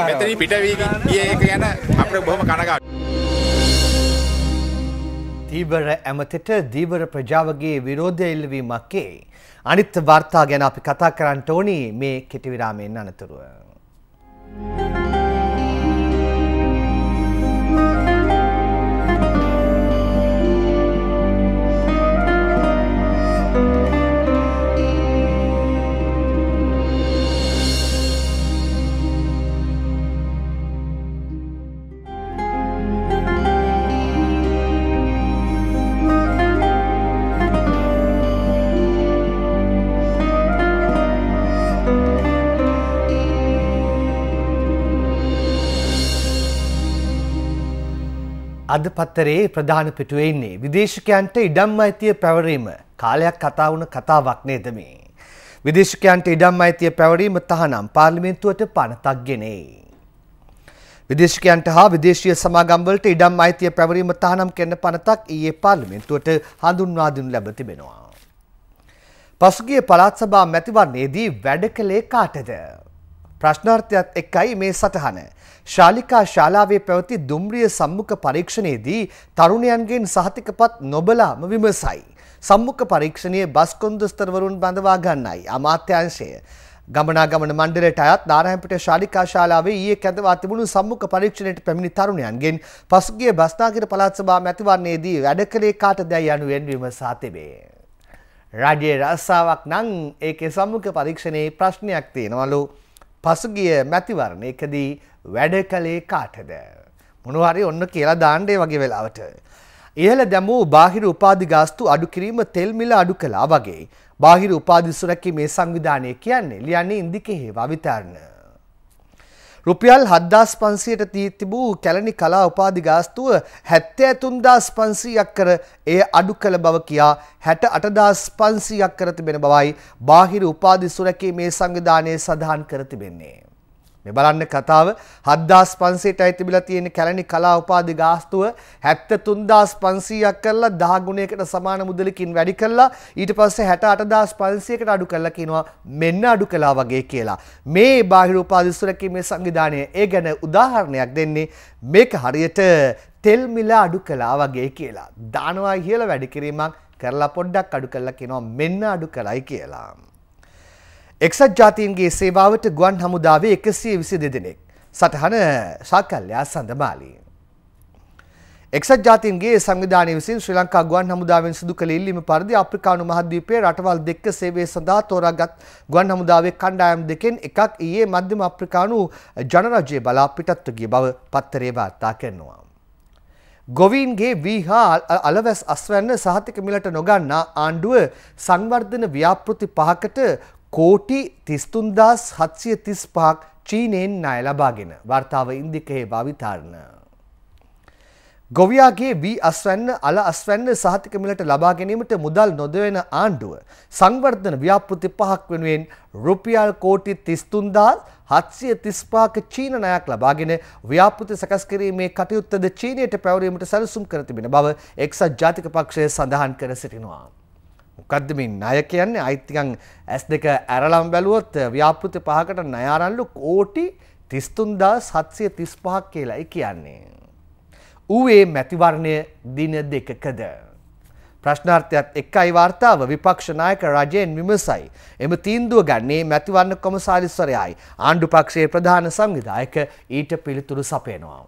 මෙතනින් පිටවී ගිය එක ගැන අපිට බොහොම කනගාටුයි දීවර ඇමතට දීවර ප්‍රජාවගේ විරෝධය එල්ලවීමක්කේ අනිත් වාර්තා ගැන අපි කතා කරන්න ඕනි මේ කෙටිවිරාමයෙන් අනතුරුව. Thank you. අද පත්තරේ ප්‍රධාන පිටුවේ ඉන්නේ විදේශකයන්ට ඉඩම් අයිතිය පැවරීම කාලයක් කතා වුණ කතාවක් නේද මේ. විදේශකයන්ට ඉඩම් අයිතිය පැවරීම තහනම් පාර්ලිමේන්තුවට පනතක් ගෙනේ. විදේශකයන්ට හා විදේශීය සමාගම්වලට ඉඩම් අයිතිය පැවරීම තහනම් කරන පනතක් ඊයේ පාර්ලිමේන්තුවට හඳුන්වා දෙනු ලැබ තිබෙනවා. පසුගිය පළාත් සභා මැතිවරණයේදී වැඩ කළේ කාටද? ප්‍රශ්නාර්ථයත් එක්කයි මේ සටහන. ශාලිකා ශාලාවේ පැවති දුම්රිය සම්මුඛ පරීක්ෂණයේදී තරුණයන්ගෙන් සහතිකපත් නොබලාම විමසයි. සම්මුඛ පරීක්ෂණය බස් කොන්දස්තරවරුන් බඳවා ගන්නයි අමාත්‍යංශය. ගමනාගමන මණ්ඩලයට අයත් දාරහැම්පිට ශාලිකා ශාලාවේ ඊයේ කැඳවා තිබුණු සම්මුඛ පරීක්ෂණයට පැමිණි තරුණයන්ගෙන් පසුගිය බස්නාගිර පළාත් සභා මැතිවරණයේදී වැඩ කළේ කාටදයි යනුවෙන් විමසා තිබේ. රජයේ රස්සාවක් නම් ඒකේ සම්මුඛ පරීක්ෂණයේ ප්‍රශ්නයක් තියෙනවලු. පසුගිය මැතිවරණයකදී වැඩ කළේ කාටද. මොනුහරි ඔන්න කියලා දාණ්ඩේ වගේ වෙලාවට. ඉහළ දැමූ බාහිර උපාධි ගාස්තු අඩු කිරීම තෙල් මිල අඩු කළා වගේ. බාහිර උපාධි සුරැකීමේ සංවිධානය කියන්නේ ලියන්නේ ඉන්දිකෙහි භාවිතාරණ. රුපියල් හද්දාස් පන්සියට දී තිබූ කැලණි කලා උපාධි ගාස්තුව හැත්තෑ තුන්දාස් පන්සීයක් කර එය අඩු කළ බව කියා හැට අටදාස් පන්සීයක් කර තිබෙන බවයි බාහිර උපාධි සුරැකීමේ සංවිධානය සඳහන් කර තිබෙන්නේ. මේ බලන්න කතාව 7500ට අයිති බිලා තියෙන කැලණි කලා උපාධි ගාස්තුව 73500ක් කරලා 10 ගුණයකට සමාන මුදලකින් වැඩි කරලා ඊට පස්සේ 68500කට අඩු කරලා කියනවා මෙන්න අඩු කළා වගේ කියලා. මේ බාහිර උපාධි සුරැකීමේ සංවිධානය ඒ ගැන උදාහරණයක් දෙන්නේ මේක හරියට තෙල් මිල අඩු කළා වගේ කියලා. දානවා කියලා වැඩි කිරීමක් කරලා පොඩ්ඩක් අඩු කරලා කියනවා මෙන්න අඩු කළයි කියලා. එක්සත් ජාතීන්ගේ සේවාවට ගුවන් හමුදාවේ එකසිය විසි දෙදෙනෙක්. සටහන ශාකල්්‍යයා සඳමාලී. එක්සත් ජාතින්ගේ සංවිධානය විසින් ශ්‍රී ලංකා ගුවන් හමුදාවෙන් සිදු කළ ඉල්ලීම පරිදි අප්‍රිකානු මහද්වීපයේ රටවල් දෙක සේවය සඳහා තෝරාගත් ගුවන් හමුදාවේ කණ්ඩායම් දෙකෙන් එකක් ඊයේ මධ්‍යම අප්‍රිකානු ජනරජයේ බලා පිටත්ව ගිය බව පත්තරේ වාර්තා කරනවා. ගොවීන්ගේ වී හා අලවැස් අස්වැන්න සහතික මිලට නොගන්නා ආණ්ඩුව සංවර්ධන ව්‍යාපෘති පහකට කෝටි තිස්තුන්දස් හත්සිය තිස් පහක් චීනයෙන් ණය ලබාගෙන වර්තාව ඉන්දිකයේ භාවිතාරණ. ගොවයාගේ වී අස්වැන්න අල අස්වැන්න සහතික මිලට ලබා ගැනීමට මුදල් නොදවෙන ආණ්ඩුව සංවර්ධන ව්‍යාපෘති පහක් වෙනුවෙන් රුපියල් කෝටි 33735ක චීන ණයක් ලබාගෙන ව්‍යාපෘති සකස් කිරීමේ කටයුත්තද චීනයට පැවරීමට සැලසුම් කර තිබෙන බව එක්සත් ජාතික පක්ෂය සඳහන් කර සිටිනවා. මොකක්ද මේ ණය කියන්නේ? අයිත් නිකන් S2 ඇරලම් බැලුවොත් ව්‍යාපෘති පහකට ණය ආරල්ලු කෝටි 33735ක් කියලායි කියන්නේ. ඌවේ මැතිවරණය දින දෙකකද ප්‍රශ්නාර්ථයත් එක්කයි වාර්තාව විපක්ෂ නායක රජයෙන් විමසයි. එම තීන්දුව ගන්නේ මැතිවරණ කොමසාරිස්වරයයි. ආණ්ඩු පක්ෂයේ ප්‍රධාන සංවිධායක ඊට පිළිතුරු සපයනවා.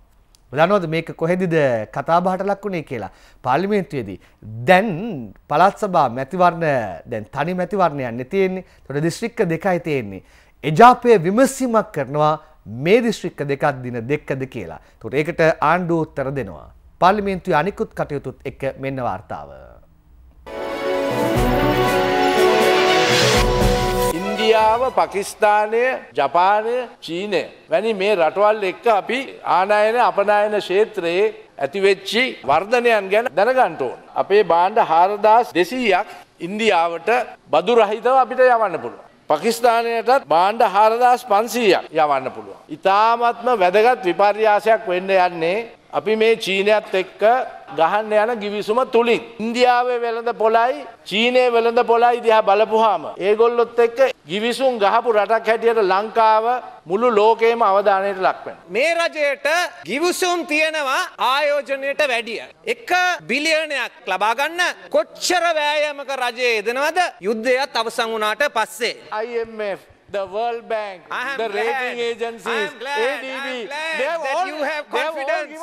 දනොද මේක කොහෙදිද කතාබහට ලක් වුණේ කියලා පාර්ලිමේන්තුවේදී දැන් පළාත් සභා මැතිවරණ දැන් තනි මැතිවරණයක් නැතිෙන්නේ තොට දිස්ත්‍රික්ක දෙකයි තියෙන්නේ එජාපය විමසීමක් කරනවා මේ දිස්ත්‍රික්ක දෙකක් දින දෙකද කියලා තොට ඒකට ආණ්ඩුව උත්තර දෙනවා පාර්ලිමේන්තුවේ අනිකුත් කටයුතුත් එක්ක මෙන්න වාර්තාව ඉන්දියාව පකිස්ථානය ජපානය චීනය වැනි මේ රටවල් එක්ක අපි ආනායන අපනායන ශේත්‍රයේ ඇතිවෙච්චි වර්ධනයන් ගැන දැනගන්ටඕන්. අපේ බාණ්ඩ හාරදාස් දෙසීයක් ඉන්දියාවට බදු රහිතව අපිට යවන්න පුළුව. පකිස්ථානයටත් බාණ්ඩ හාරදාස් පන්සීයක් යවන්න පුළුවන්. ඉතාමත්ම වැදගත් විපර්යාසයක් වෙන්න යන්නේ අපි මේ චීනයත් එක්ක ගහන්න යන ගිවිසුම තුලින් ඉන්දියාවේ වෙළඳ පොළයි චීනයේ වෙළඳ පොළයි දිහා බලපුවාම ඒගොල්ලොත් එක්ක ගිවිසුම් ගහපු රටක් හැටියට ලංකාව මුළු ලෝකෙම අවධානයට ලක් මේ රජයට ගිවිසුම් තියෙනවා ආයෝජනයට වැඩිය. 1 බිලියනයක් ලබා ගන්න කොච්චර වෑයමක රජය යෙදෙනවද යුද්ධයත් අවසන් වුණාට පස්සේ IMF the World Bank, the glad, rating agencies, ADB. They have all, you have confidence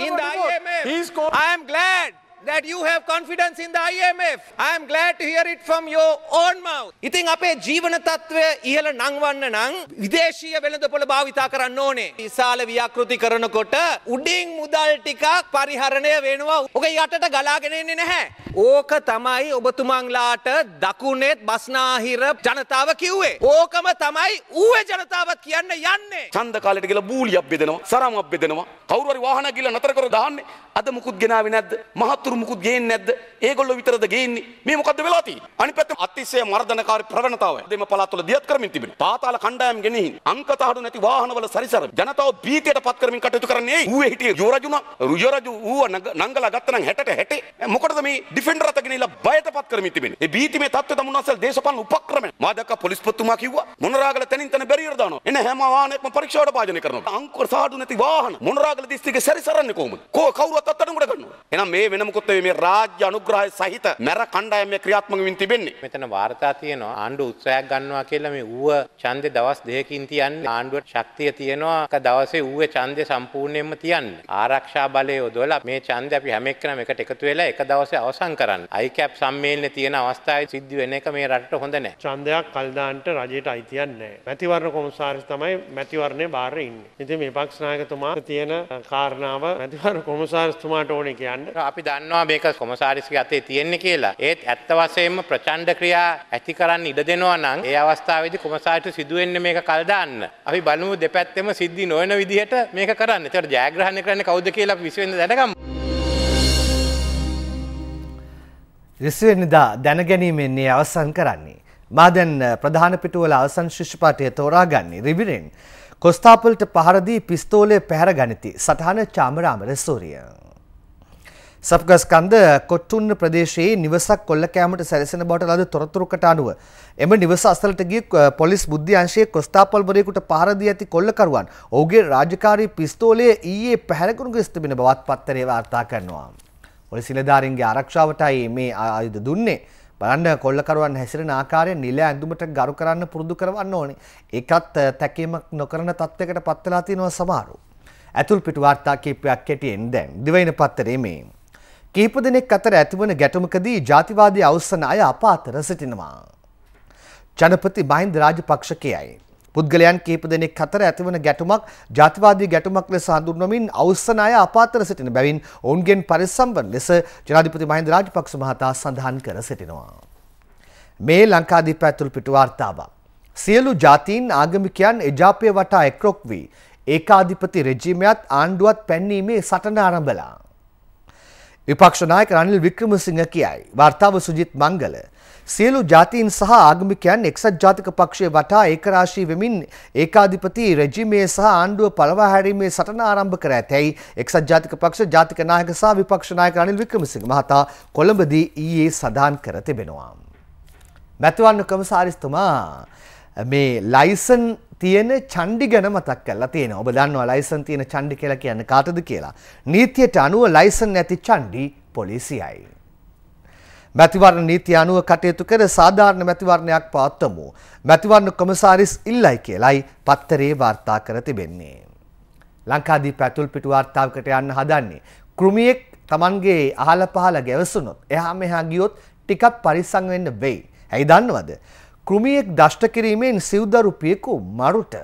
in the IMF. I am glad that you have confidence in the IMF. I am glad to hear it from your own mouth. ඉතින් අපේ ජීවන තත්ත්වය ඉහළ නංවන්න නම් විදේශීය වෙළඳපොළ භාවිතා කරන්න ඕනේ. විශාල ව්‍යාකෘති කරනකොට උඩින් මුදල් ටිකක් පරිහරණය වෙනවා. ඔක යටට ගලාගෙන එන්නේ නැහැ. ඕක තමයි ඔබතුමන්ලාට දකුණෙත් බස්නාහිර ජනතාව කිව්වේ. ඕකම තමයි ඌවේ ජනතාවත් කියන්න යන්නේ. ඡන්ද කාලයට ගිහලා බූලියක් බෙදෙනවා, සරමක් බෙදෙනවා. කවුරු හරි වාහන ගිහලා නතර කර දාන්නේ. අද මුකුත් ගෙනාවේ නැද්ද? මහතුරු මුකුත් ගේන්නේ නැද්ද? ඒගොල්ලෝ විතරද ගේන්නේ? මේ මොකද්ද වෙලා තියෙන්නේ? අනිත් පැත්ත අතිශය මර්ධනකාරී ප්‍රවණතාවය. දෙම පළාත් වල දියත් කරමින් තිබෙන. පාතාල කණ්ඩායම් ගෙනෙහින් අංකතහඩු නැති වාහනවල සැරිසර ජනතාව බීතයට පත් කරමින් කටයුතු කරන්නේ. ඌවේ හිටිය යුවරජුන යුවරජු ඌව නංගලා ගත්තනම් 60ට 60. මොකටද මේ ඩිෆෙන්ඩර් අත ගෙනිලා බයට පත් කරමින් තිබෙන්නේ? ඒ බීතිමේ තත්ත්වය තමුන්වස්සල් දේශපාලන උපක්‍රමය. මා දැක්ක පොලිස්පතිතුමා කිව්වා මොනරාගල තනින් තන බැරියර් දානවා. එන හැම වාහනයක්ම පරීක්ෂාවට භාජනය කරනවා. අංක සාඩු නැති වාහන මොනරාගල දිස්ත්‍රික්කේ සැරිසරන්නේ කොහොමද? කෝ කවුරුත් කවදාවත් අඩු කොට ගන්නවා. එහෙනම් මේ වෙන මොකොත් මේ රාජ්‍ය අනුග්‍රහය සහිත මැර කණ්ඩායම් මේ ක්‍රියාත්මක වෙමින් තිබෙන්නේ. මෙතන වාර්තා තියෙනවා ආණ්ඩු උත්සාහයක් ගන්නවා කියලා මේ ඌව ඡන්දේ දවස් දෙකකින් තියන්නේ ආණ්ඩුවට ශක්තිය තියෙනවා. එක දවසේ ඌවේ ඡන්දේ සම්පූර්ණයෙන්ම තියන්න. ආරක්ෂා බලය යොදවලා මේ ඡන්දේ අපි හැම එක්කම එකට එකතු වෙලා එක දවසේ අවසන් කරන්න. ICAP සම්මේලනේ තියෙන අවස්ථාවේ සිද්ධ වෙන එක මේ රටට හොඳ නැහැ. ඡන්දයක් කල්දාන්ට රජයට අයිතියක් නැහැ. මැතිවරණ කොමසාරිස් තමයි මැතිවරණේ බාරේ ඉන්නේ. ඉතින් මේ පක්ෂ නායකතුමා තියෙන කාරණාව මැතිවරණ කොමසාරිස් අමාත්‍යවරතුමාට ඕනේ කියන්න. අපි දන්නවා මේක කොමසාරිස්ගේ අතේ තියෙන්නේ කියලා. ඒත් ඇත්ත වශයෙන්ම ප්‍රචණ්ඩ ක්‍රියා ඇති කරන්න ඉඩ දෙනවා නම් ඒ අවස්ථාවේදී කොමසාරිට සිදු වෙන්නේ මේක කල් දාන්න. අපි බලමු දෙපැත්තෙම සිද්ධි නොවන විදිහට මේක කරන්න. ඒතකොට ජයග්‍රහණය කරන්නේ කවුද කියලා අපි විශ්වෙන්ද දැනගමු. විශ්වෙන්දා දැනගැනීමෙන්නේ අවසන් කරන්නේ. මා දැන් ප්‍රධාන පිටුවල අවසන් ශිෂ්‍ය පාඨය තෝරාගන්නේ රිවිරෙන්. කොස්ථාපලට පහරදී පිස්තෝලය පැහැර ගනිති සටහන චාමරාමර සූරිය. සප්ගස්කන්ද කොට්ටුන්න ප්‍රදේශයේ නිවසක් කොල්ල කෑමට සැලසෙන බවට ලද තොරතුරුකට අනුව එම නිවස අසලට ගිය පොලිස් බුද්ධ්‍යංශයේ කොස්තාපල්වරයෙකුට පහර දී ඇති කොල්ලකරුවන් ඔහුගේ රාජකාරී පිස්තෝලය ඊයේ පැහැරකුණු ගස් තිබෙන බවත් පත්තරේ වාර්තා කරනවා. පොලිස් නිලධාරීන්ගේ ආරක්ෂාවටයි මේ ආයුධ දුන්නේ. බලන්න කොල්ලකරුවන් හැසිරෙන ආකාරය නිල ඇඳුමට ගරු කරන්න පුරුදු කරවන්න ඕනේ. ඒකත් තැකීමක් නොකරන තත්වයකට පත් වෙලා තියෙනවා සමහරු. ඇතුල් පිටු වාර්තා කීපයක් කෙටියෙන් දැන් දිවයින පත්තරේ මේ කිහිප දෙනෙක් අතර ඇතිවන ගැටුමකදී ජාතිවාදී අවසන අය අප අතර සිටිනවා. ජනපති මහින්ද රාජපක්ෂ කියයි. පුද්ගලයන් කිහිප දෙනෙක් අතර ඇතිවන ගැටුමක් ජාතිවාදී ගැටුමක් ලෙස හඳුන්වමින් අවසන අය අප අතර සිටින බැවින් ඔවුන්ගෙන් පරිස්සම්වන ලෙස ජනාධිපති මහින්ද රාජපක්ෂ මහතා සඳහන් කර සිටිනවා. මේ ලංකාදීප ඇතුළු පිටු වාර්තාවක්. සියලු ජාතීන් ආගමිකයන් එජාපය වටා එක්රොක් වී ඒකාධිපති රෙජීමයත් ආණ්ඩුවත් පැන්නීමේ සටන ආරම්භලා. විපක්ෂ නායක රනිල් වික්‍රමසිංහ කියයි. වාර්තාව සුජිත් මංගල. සියලු ජාතීන් සහ ආගමිකයන් එක්සත් ජාතික පක්ෂය වටා ඒකරාශී වෙමින් ඒකාධිපති රෙජිමේ සහ ආණ්ඩුව පළවා හැරීමේ සටන ආරම්භ කර ඇතැයි එක්සත් ජාතික පක්ෂ ජාතික නායක සහ විපක්ෂ නායක රනිල් වික්‍රමසිංහ මහතා කොළඹදී ඊයේ සඳහන් කර තිබෙනවා. මැතිවන්න කොමසාරිස්තුමා මේ ලයිසන් තියෙන චණ්ඩි ගැන මතක් කරලා තියෙනවා. ඔබ දන්නවා ලයිසන් තියෙන චණ්ඩි කියලා කියන්නේ කාටද කියලා. නීතියට අනුව ලයිසන් නැති චණ්ඩි පොලිසියයි. මැතිවරණ නීතිය අනුව කටයුතු කර සාධාරණ මැතිවරණයක් පවත්වමු. මැතිවරණ කොමසාරිස් ඉල්ලයි කියලයි පත්තරේ වාර්තා කර තිබෙන්නේ. ලංකාදීප ඇතුල් පිටු වාර්තාවකට යන්න හදන්නේ. කෘමියෙක් Tamanගේ අහල පහල ගැවසුනොත් එහා මෙහා ගියොත් ටිකක් පරිස්සම් වෙන්න වෙයි. ඇයි දන්නවද? කෘමියෙක් දෂ්ට කිරීමෙන් සිව්දරුපියෙකු මරුට.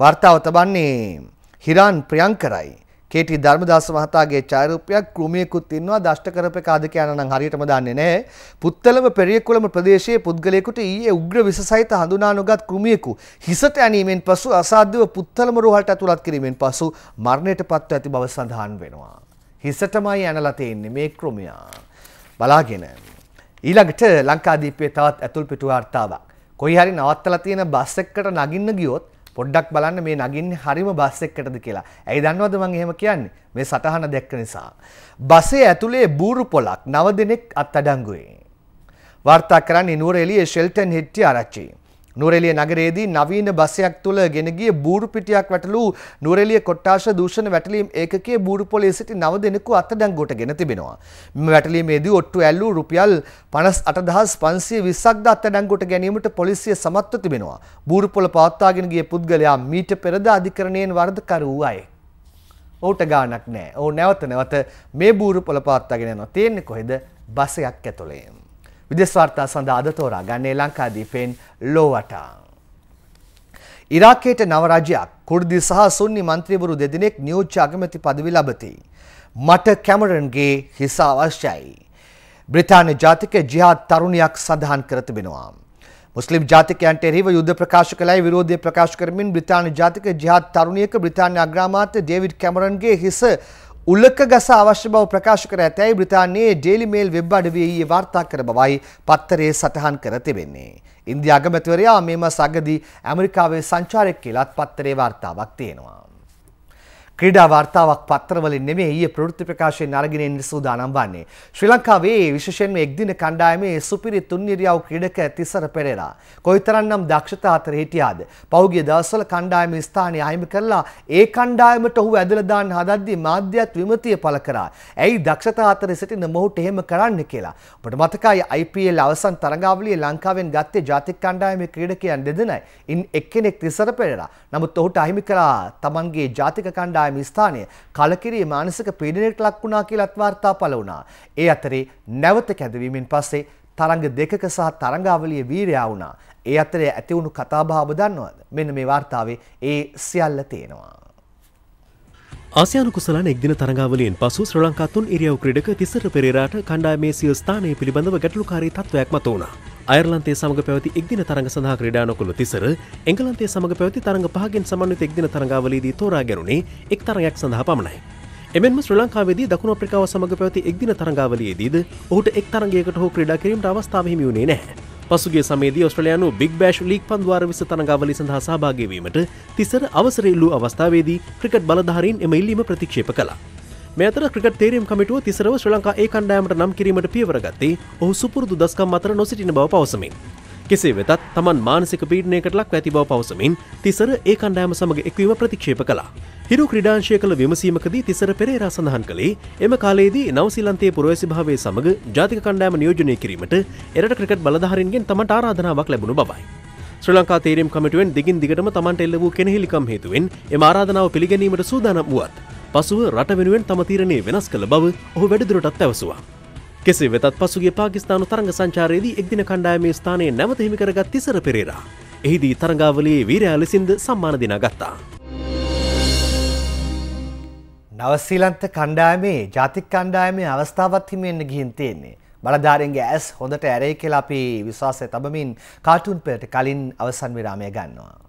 වර්තාව තබන්නේ හිරාන් ප්‍රියංකරයි. කේටි ධර්මදාස මහතාගේ ඡායාරූපයක් කෘමියෙකුත් ඉන්නවා දෂ්ට කරපේ කාද කියන නම් හරියටම දන්නේ නැහැ. පුත්තලම පෙරියකුලම ප්‍රදේශයේ පුද්ගලයෙකුට ඊයේ උග්‍ර විස සහිත හඳුනානුගත් කෘමියෙකු හිසට ඇනීමෙන් පසු අසාධ්‍යව පුත්තලම රෝහලට ඇතුළත් කිරීමෙන් පසු මරණයට පත්ව ඇති බව සඳහන් වෙනවා. හිසටමයි ඇනලා තියෙන්නේ මේ කෘමියා. බලාගෙන ඊළඟට ලංකාදීපේ තවත් ඇතුල් පිටු වාර්තාවක්. කොයි හරි නවත්තලා තියෙන බස් එකකට නගින්න ගියොත් පොඩ්ඩක් බලන්න මේ නගින්නේ හරිම බස් එකකටද කියලා. ඇයි දන්නවද මම එහෙම කියන්නේ? මේ සටහන දැක්ක නිසා. බසේ ඇතුලේ බూరు පොලක් 9 දෙනෙක් අත්අඩංගුවේ. වාර්තා කරන්නේ නුවරඑළියේ ෂෙල්ටන් හෙට්ටිආරච්චි. නුවරඑළිය නගරයේදී නවීන බසයක් තුළ ගෙන ගිය බූරු පිටියක් වැටළු නුවරඑළිය කොට්ටාශ දූෂණ වැටලීම් ඒකකයේ බූරු පොලේ සිටි 9 දෙනෙකු අත්අඩංගුවට ගෙන තිබෙනවා. මෙම වැටලීමේදී ඔට්ටු ඇල්ලූ රුපියල් 58520ක් ද අත්අඩංගුවට ගැනීමට පොලිසිය සමත්ව තිබෙනවා. බූරු පොල පවත්වාගෙන ගිය පුද්ගලයා මීට පෙරද අධිකරණයෙන් වරදකරු වූ අයෙක්. ඔහුට ගාණක් නැහැ. ඔහු නැවත නැවත මේ බූරු පොල පවත්වාගෙන යනවා. තියෙන්නේ කොහෙද? බසයක් ඇතුළේ. විදෙස්වාර්තා සඳහාද තෝරා ගන්නේ ලංකාදීපෙන් ලෝවටා. ඉරාකයට නවරජයක් කුර්දි සහ සුන්නි මන්ත්‍රීවරු දෙදෙනෙක් නියෝජ්‍ය අගමැති පදවි ලබති. මට කැමරන්ගේ හිස අවශ්‍යයි. බ්‍රිතාන්‍ය ජාතික ජිහාද් තරුණයක් සඳහන් කර තිබෙනවා. මුස්ලිම් ජාතිකයන්ට එරෙහිව යුද්ධ ප්‍රකාශ කළයි විරෝධය ප්‍රකාශ කරමින් බ්‍රිතාන්‍ය ජාතික ජිහාද් තරුණියක බ්‍රිතාන්‍ය අග්‍රාමාත්‍ය ඩේවිඩ් කැමරන්ගේ හිස උලක ගස අවශ්‍ය බව ප්‍රකාශ කර ඇතැයි බ්‍රතාන්යේ ඩේලිමේල් වෙබ් අඩවේ ඊයේ වාර්තා කර බවයි පත්තරයේ සටහන් කර තිබෙන්නේ. ඉන්දියා අගමැතිවරයා මේ මස අගදී ඇමරිකාවේ සංචාරයක් කියලාත් පත්තරේ වාර්තාවක් තියෙනවා. ක්‍රීඩා වාර්තාවක් පත්තරවලින් නෙමේ ඊයේ ප්‍රවෘත්ති ප්‍රකාශයෙන් අරගෙන එන්න සූදානම් වන්නේ. ශ්‍රී ලංකාවේ විශේෂයෙන්ම එක්දින කණ්ඩායමේ සුපිරි තුන්නිරියව් ක්‍රීඩක තිසර පෙරේරා කොයිතරම්නම් දක්ෂතා අතර හිටියාද? පහුගිය දවස්වල කණ්ඩායමේ ස්ථානය අහිමි කරලා ඒ කණ්ඩායමට ඔහු ඇදලා දාන්න හදද්දී මාධ්‍යත් විමතිය පළ කරා. ඇයි දක්ෂතා අතර සිටින මොහුට එහෙම කරන්න කියලා. ඔබට මතකයි IPL අවසන් තරගාවලියේ ලංකාවෙන් ගත්තේ ජාතික කණ්ඩායමේ ක්‍රීඩකයන් දෙදෙනයි. ඉන් එක්කෙනෙක් තිසර පෙරේරා. නමුත් ඔහුට අහිමි කළා තමන්ගේ ජාතික කණ්ඩායම කණ්ඩායම ස්ථානය කලකිරී මානසික පීඩනයට ලක් වුණා කියලත් වාර්තා පළ වුණා. ඒ අතරේ නැවත කැදවීමෙන් පස්සේ තරඟ දෙකක සහ තරඟාවලිය වීරයා වුණා. ඒ අතරේ ඇති වුණු කතාබහ ඔබ දන්නවද? මෙන්න මේ වාර්තාවේ ඒ සියල්ල තියෙනවා. ආසියානු කුසලන් එක්දින තරඟාවලියෙන් පසු ශ්‍රී ලංකා තුන් ඉරියව් ක්‍රීඩක තිසර පෙරේරාට කණ්ඩායමේ සිය ස්ථානය පිළිබඳව ගැටලුකාරී තත්ත්වයක් මත වුණා. අයර්ලන්තේ සමඟ පැවති එක්දින තරඟ සඳහා ක්‍රඩානොකුළු තිසර එංගලන්තේ සමඟ පැවති තරඟ පහගෙන් සමන්විත එක්දින තරඟාවලදී තෝරා ගැනුණේ එක් තරයක් සඳහා පමණයි. එමෙන්ම ශ්‍ර ලංකාවේදී දකුණු අප්‍රිකාව සමඟ පැවති එක්දින තරඟාවලයේදීද ඔහුට එක් තරගයකට හෝ ක්‍රඩා කිරීමට අවස්ථාව හිමිුණේ නැහැ. පසුගේ සමේදී ඔස්ට්‍රලයානු බික් බෑෂ් ලීක් පන්දවාර විස තරඟාවලි සඳහා සභාගවීමට තිසර අවසරෙල්ලූ අවස්ථාවේදී ක්‍රිකට් බලධාරීන් එම ඉල්ලීම ප්‍රතික්ෂේප කලා. මෙතර ක්‍රිකට තේරම් කමිටුව තිසරව ශ්‍ර ලංකා ඒ කණ්ඩෑමට නම් කිරීමට පියවරගත්ති ඔහු සුපුරදු දස්කම් අතර නොසිටින බව පවසමින්. කෙසේ වෙතත් තමන් මානසික පීඩනයකට ලක් ඇති බව පවසමින් තිසර ඒ කණ්ඩෑම සමඟ එක්වීම ප්‍රතික්ෂේප කලා. හිරු ක්‍රඩාංශය කළ විමසීමකදී තිසර පෙරේරා සඳහන් කළේ එම කාලේදී නවසිලන්තේ පුරවැසිභාවේ සමඟ ජාතික කණ්ඩෑම නියෝජනය කිරීමට එරට ක්‍රිකට් බලධහරන්ගෙන් තමට ආරාධනාවක් ලැබුණු බයි. ශ්‍රලංකා තේරම් කමිටුවෙන් දිගින් දිගටම තමන්ට එල්ල වූ කෙනෙහිලිකම් හේතුවෙන් එම ආරාධනාව පිළිගැනීමට සූදානම් වුවත්. පසුව රට වෙනුවෙන් තම තීරණය වෙනස් කළ බව ඔහු වැඩිදුරටත් පැවසවා. කෙසේ වෙතත් පසුගේ පාකිස්ාන තරග සංචාරයේදී එක්දින කණ්ඩායමේ ස්ථානය නැවත හිමිකරගත් තිසර පෙරේරා. එහිදී තරගාවලයේ වීරයාලසින්ද සම්මාන දිනා ගත්තා. නවසීලන්ත කණ්ඩායමේ ජාතික කණ්ඩායමේ අවස්ථාවත් හිමිවෙන්න ගිහින් තියෙන්නේ. බලධාරෙන්ගේ ඇස් හොඳට ඇරේ කියලා අපි විශ්වාසය තබමින් කාටුන් පෙරට කලින් අවසන් විරාමය ගන්නවා.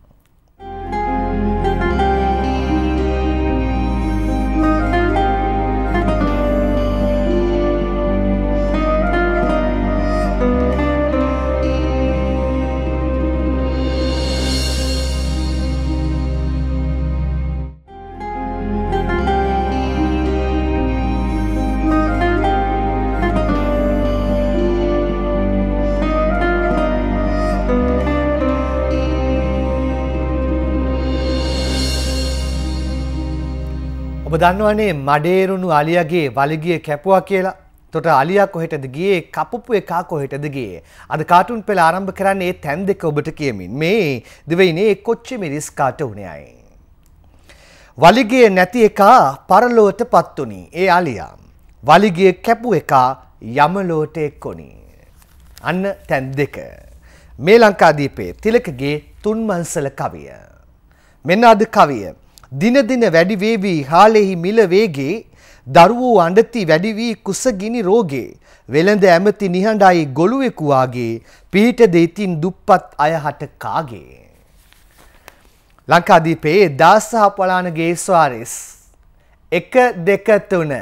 ඔබ දන්නවනේ මඩේරුණු අලියගේ වලිගිය කැපුවා කියලා තොට අලියා කොහෙටද ගියේ කපපු එකා කොහෙටද ගියේ අද කාටුන් පෙළ ආරම්භ කරන්නේ තැන් දෙක ඔබට කියමින් මේ දෙවයිනේ කොච්චි මිරිස් කාට උණයයි. වලිගේ නැති එකා පරලෝට පත්තුනි ඒ අලියා. වලිගේ කැපු එකා යමලෝට එක්කොනි. අන්න තැන් දෙක. මේ ලංකාදීපේ තිලකගේ තුන්මන්සල කවිය. මෙන්න අද කවිය දින දින වැඩි වේවි හාලෙහි මිල වේගේ දරුවෝ අඬති වැඩි වී කුසගිනි රෝගේ වෙළඳ ඇමති නිහඬයි ගොළුවෙකු වාගේ පීට දෙතින් දුප්පත් අයහට කාගේ ලංකාදීපයේ 10000 පලාන ගේස්වාරිස් 1 2 3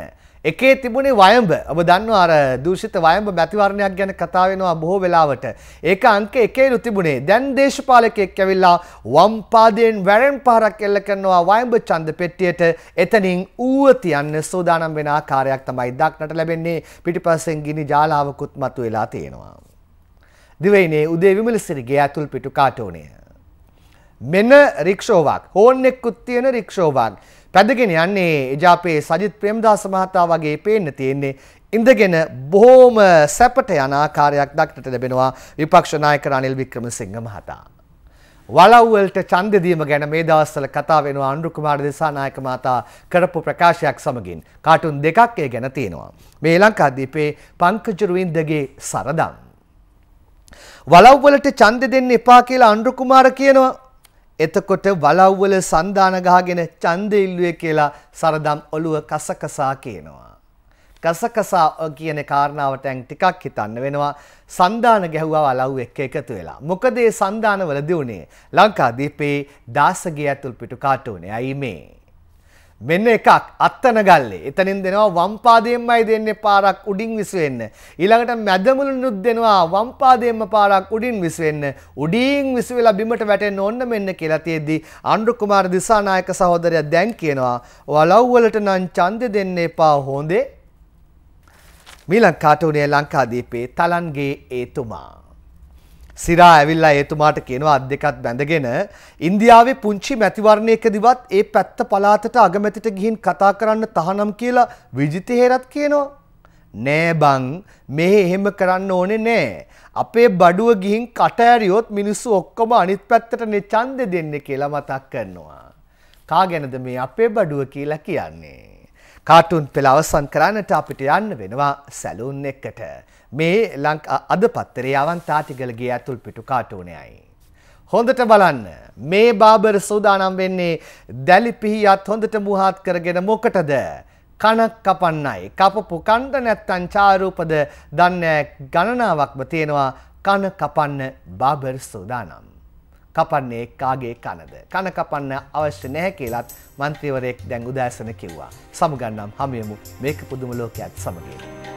එකේ තිබුණේ වයඹ. ඔබ දන්නවා අර දූෂිත වයඹ මැතිවරණයක් ගැන කතා වෙනවා බොහෝ වෙලාවට. ඒක අංක එකේලු තිබුණේ. දැන් දේශපාලකෙක් ඇවිල්ලා වම් පාදයෙන් වැරෙන් පාරක් එල්ල කරනවා වයඹ ඡන්ද පෙට්ටියට. එතනින් ඌව තියන්න සූදානම් වෙන ආකාරයක් තමයි දක්නට ලැබෙන්නේ. පිටිපස්සෙන් ගිනි ජාලාවකුත් මතුවලා තියෙනවා. දිවයිනේ උදේ විමලසිරිගේ ඇතුල් පිටු කාටෝණය. මෙන්න රික්ෂෝවක්. හෝන්නෙක්කුත් තියෙන රික්ෂෝවක්. පැදගෙන යන්නේ එජාපේ සජිත් ප්‍රේමදාස මහතා වගේ පේන්න තියෙන්නේ ඉඳගෙන බොහෝම සැපට යන ආකාරයක් දක්නට ලැබෙනවා විපක්ෂ නායක රනිල් වික්‍රමසිංහ මහතා. වලව්වලට ඡන්දෙ දීම ගැන මේ දවස්වල කතා වෙනවා අනුරු කුමාර දිසානායක මහතා කරපු ප්‍රකාශයක් සමගින් කාටුන් දෙකක් ඒ ගැන තියෙනවා. මේ ලංකාද්වීපේ පංකජ රුවින්දගේ සරදම්. වලව්වලට ඡන්දෙ දෙන්න එපා කියලා අනුරු කුමාර කියනවා. එතකොට වලව්වල සන්දාන ගහගෙන ඡන්දෙ ඉල්ලුවේ කියලා සරදම් ඔළුව කසකසා කියනවා. කසකසා කියන කාරණාවට ඇන් ටිකක් හිතන්න වෙනවා. සන්දාන ගැහුවා වලව් එක්ක එකතු වෙලා. මොකද ඒ සන්දානවලදී උනේ ලංකාදීපේ දාසගේ ඇතුල් පිටු කාටුනේ. අයි මේ මෙන්න එකක් අත්තන ගල්ලේ එතනින් දෙනවා වම්පාදයෙන්මයි දෙන්නේ පාරක් උඩින් විසවෙන්න ඊළඟට මැදමුළුනුත් දෙනවා වම්පාදයෙන්ම පාරක් උඩින් විසවෙන්න උඩින් විසවෙලා බිමට වැටෙන්න ඕන්න මෙන්න කියලා තියෙද්දි අනුරු කුමාර දිසානායක සහෝදරයා දැන් කියනවා වලව් වලට නම් ඡන්දෙ දෙන්න එපා හොඳේ මේ ලංකාටුනේ ලංකාදීපේ තලන්ගේ ඒතුමා සිරා ඇවිල්ලා ඒතුමාට කියනවා අත් දෙකත් බැඳගෙන ඉන්දියාවේ පුංචි මැතිවරණයකදිවත් ඒ පැත්ත පලාතට අගමැතිට ගිහින් කතා කරන්න තහනම් කියලා විජිත හේරත් කියනවා. නෑ බං මෙහෙ එහෙම කරන්න ඕනේ නෑ. අපේ බඩුව ගිහින් කට ඇරියොත් මිනිස්සු ඔක්කොම අනිත් පැත්තට නේ ඡන්දෙ දෙන්නේ කියලා මතක් කරනවා. කා ගැනද මේ අපේ බඩුව කියලා කියන්නේ? කාටුන් පෙළ අවසන් කරන්නට අපිට යන්න වෙනවා සැලූන් එකට. මේ ලංකා අද පත්තරේ අවන්තාතිගලගේ ඇතුල් පිටු කාටෝනයයි. හොඳට බලන්න මේ බාබර සූදානම් වෙන්නේ දැලිපිහියත් හොඳට මුහත් කරගෙන මොකටද. කණක් කපන්නයි. කපපු කණ්ඩ නැත්තන් චාරූපද දන්න ගණනාවක්ම තියෙනවා කණ කපන්න බාබර් සූදානම්. කපන්නේ කාගේ කනද. කණ කපන්න අවශ්‍ය නැහැ කියලත් මන්ත්‍රීවරයෙක් දැන් උදෑසන කිව්වා. සමගන්නම් හමියමු මේක පුදුම ලෝකයක් සමගේට.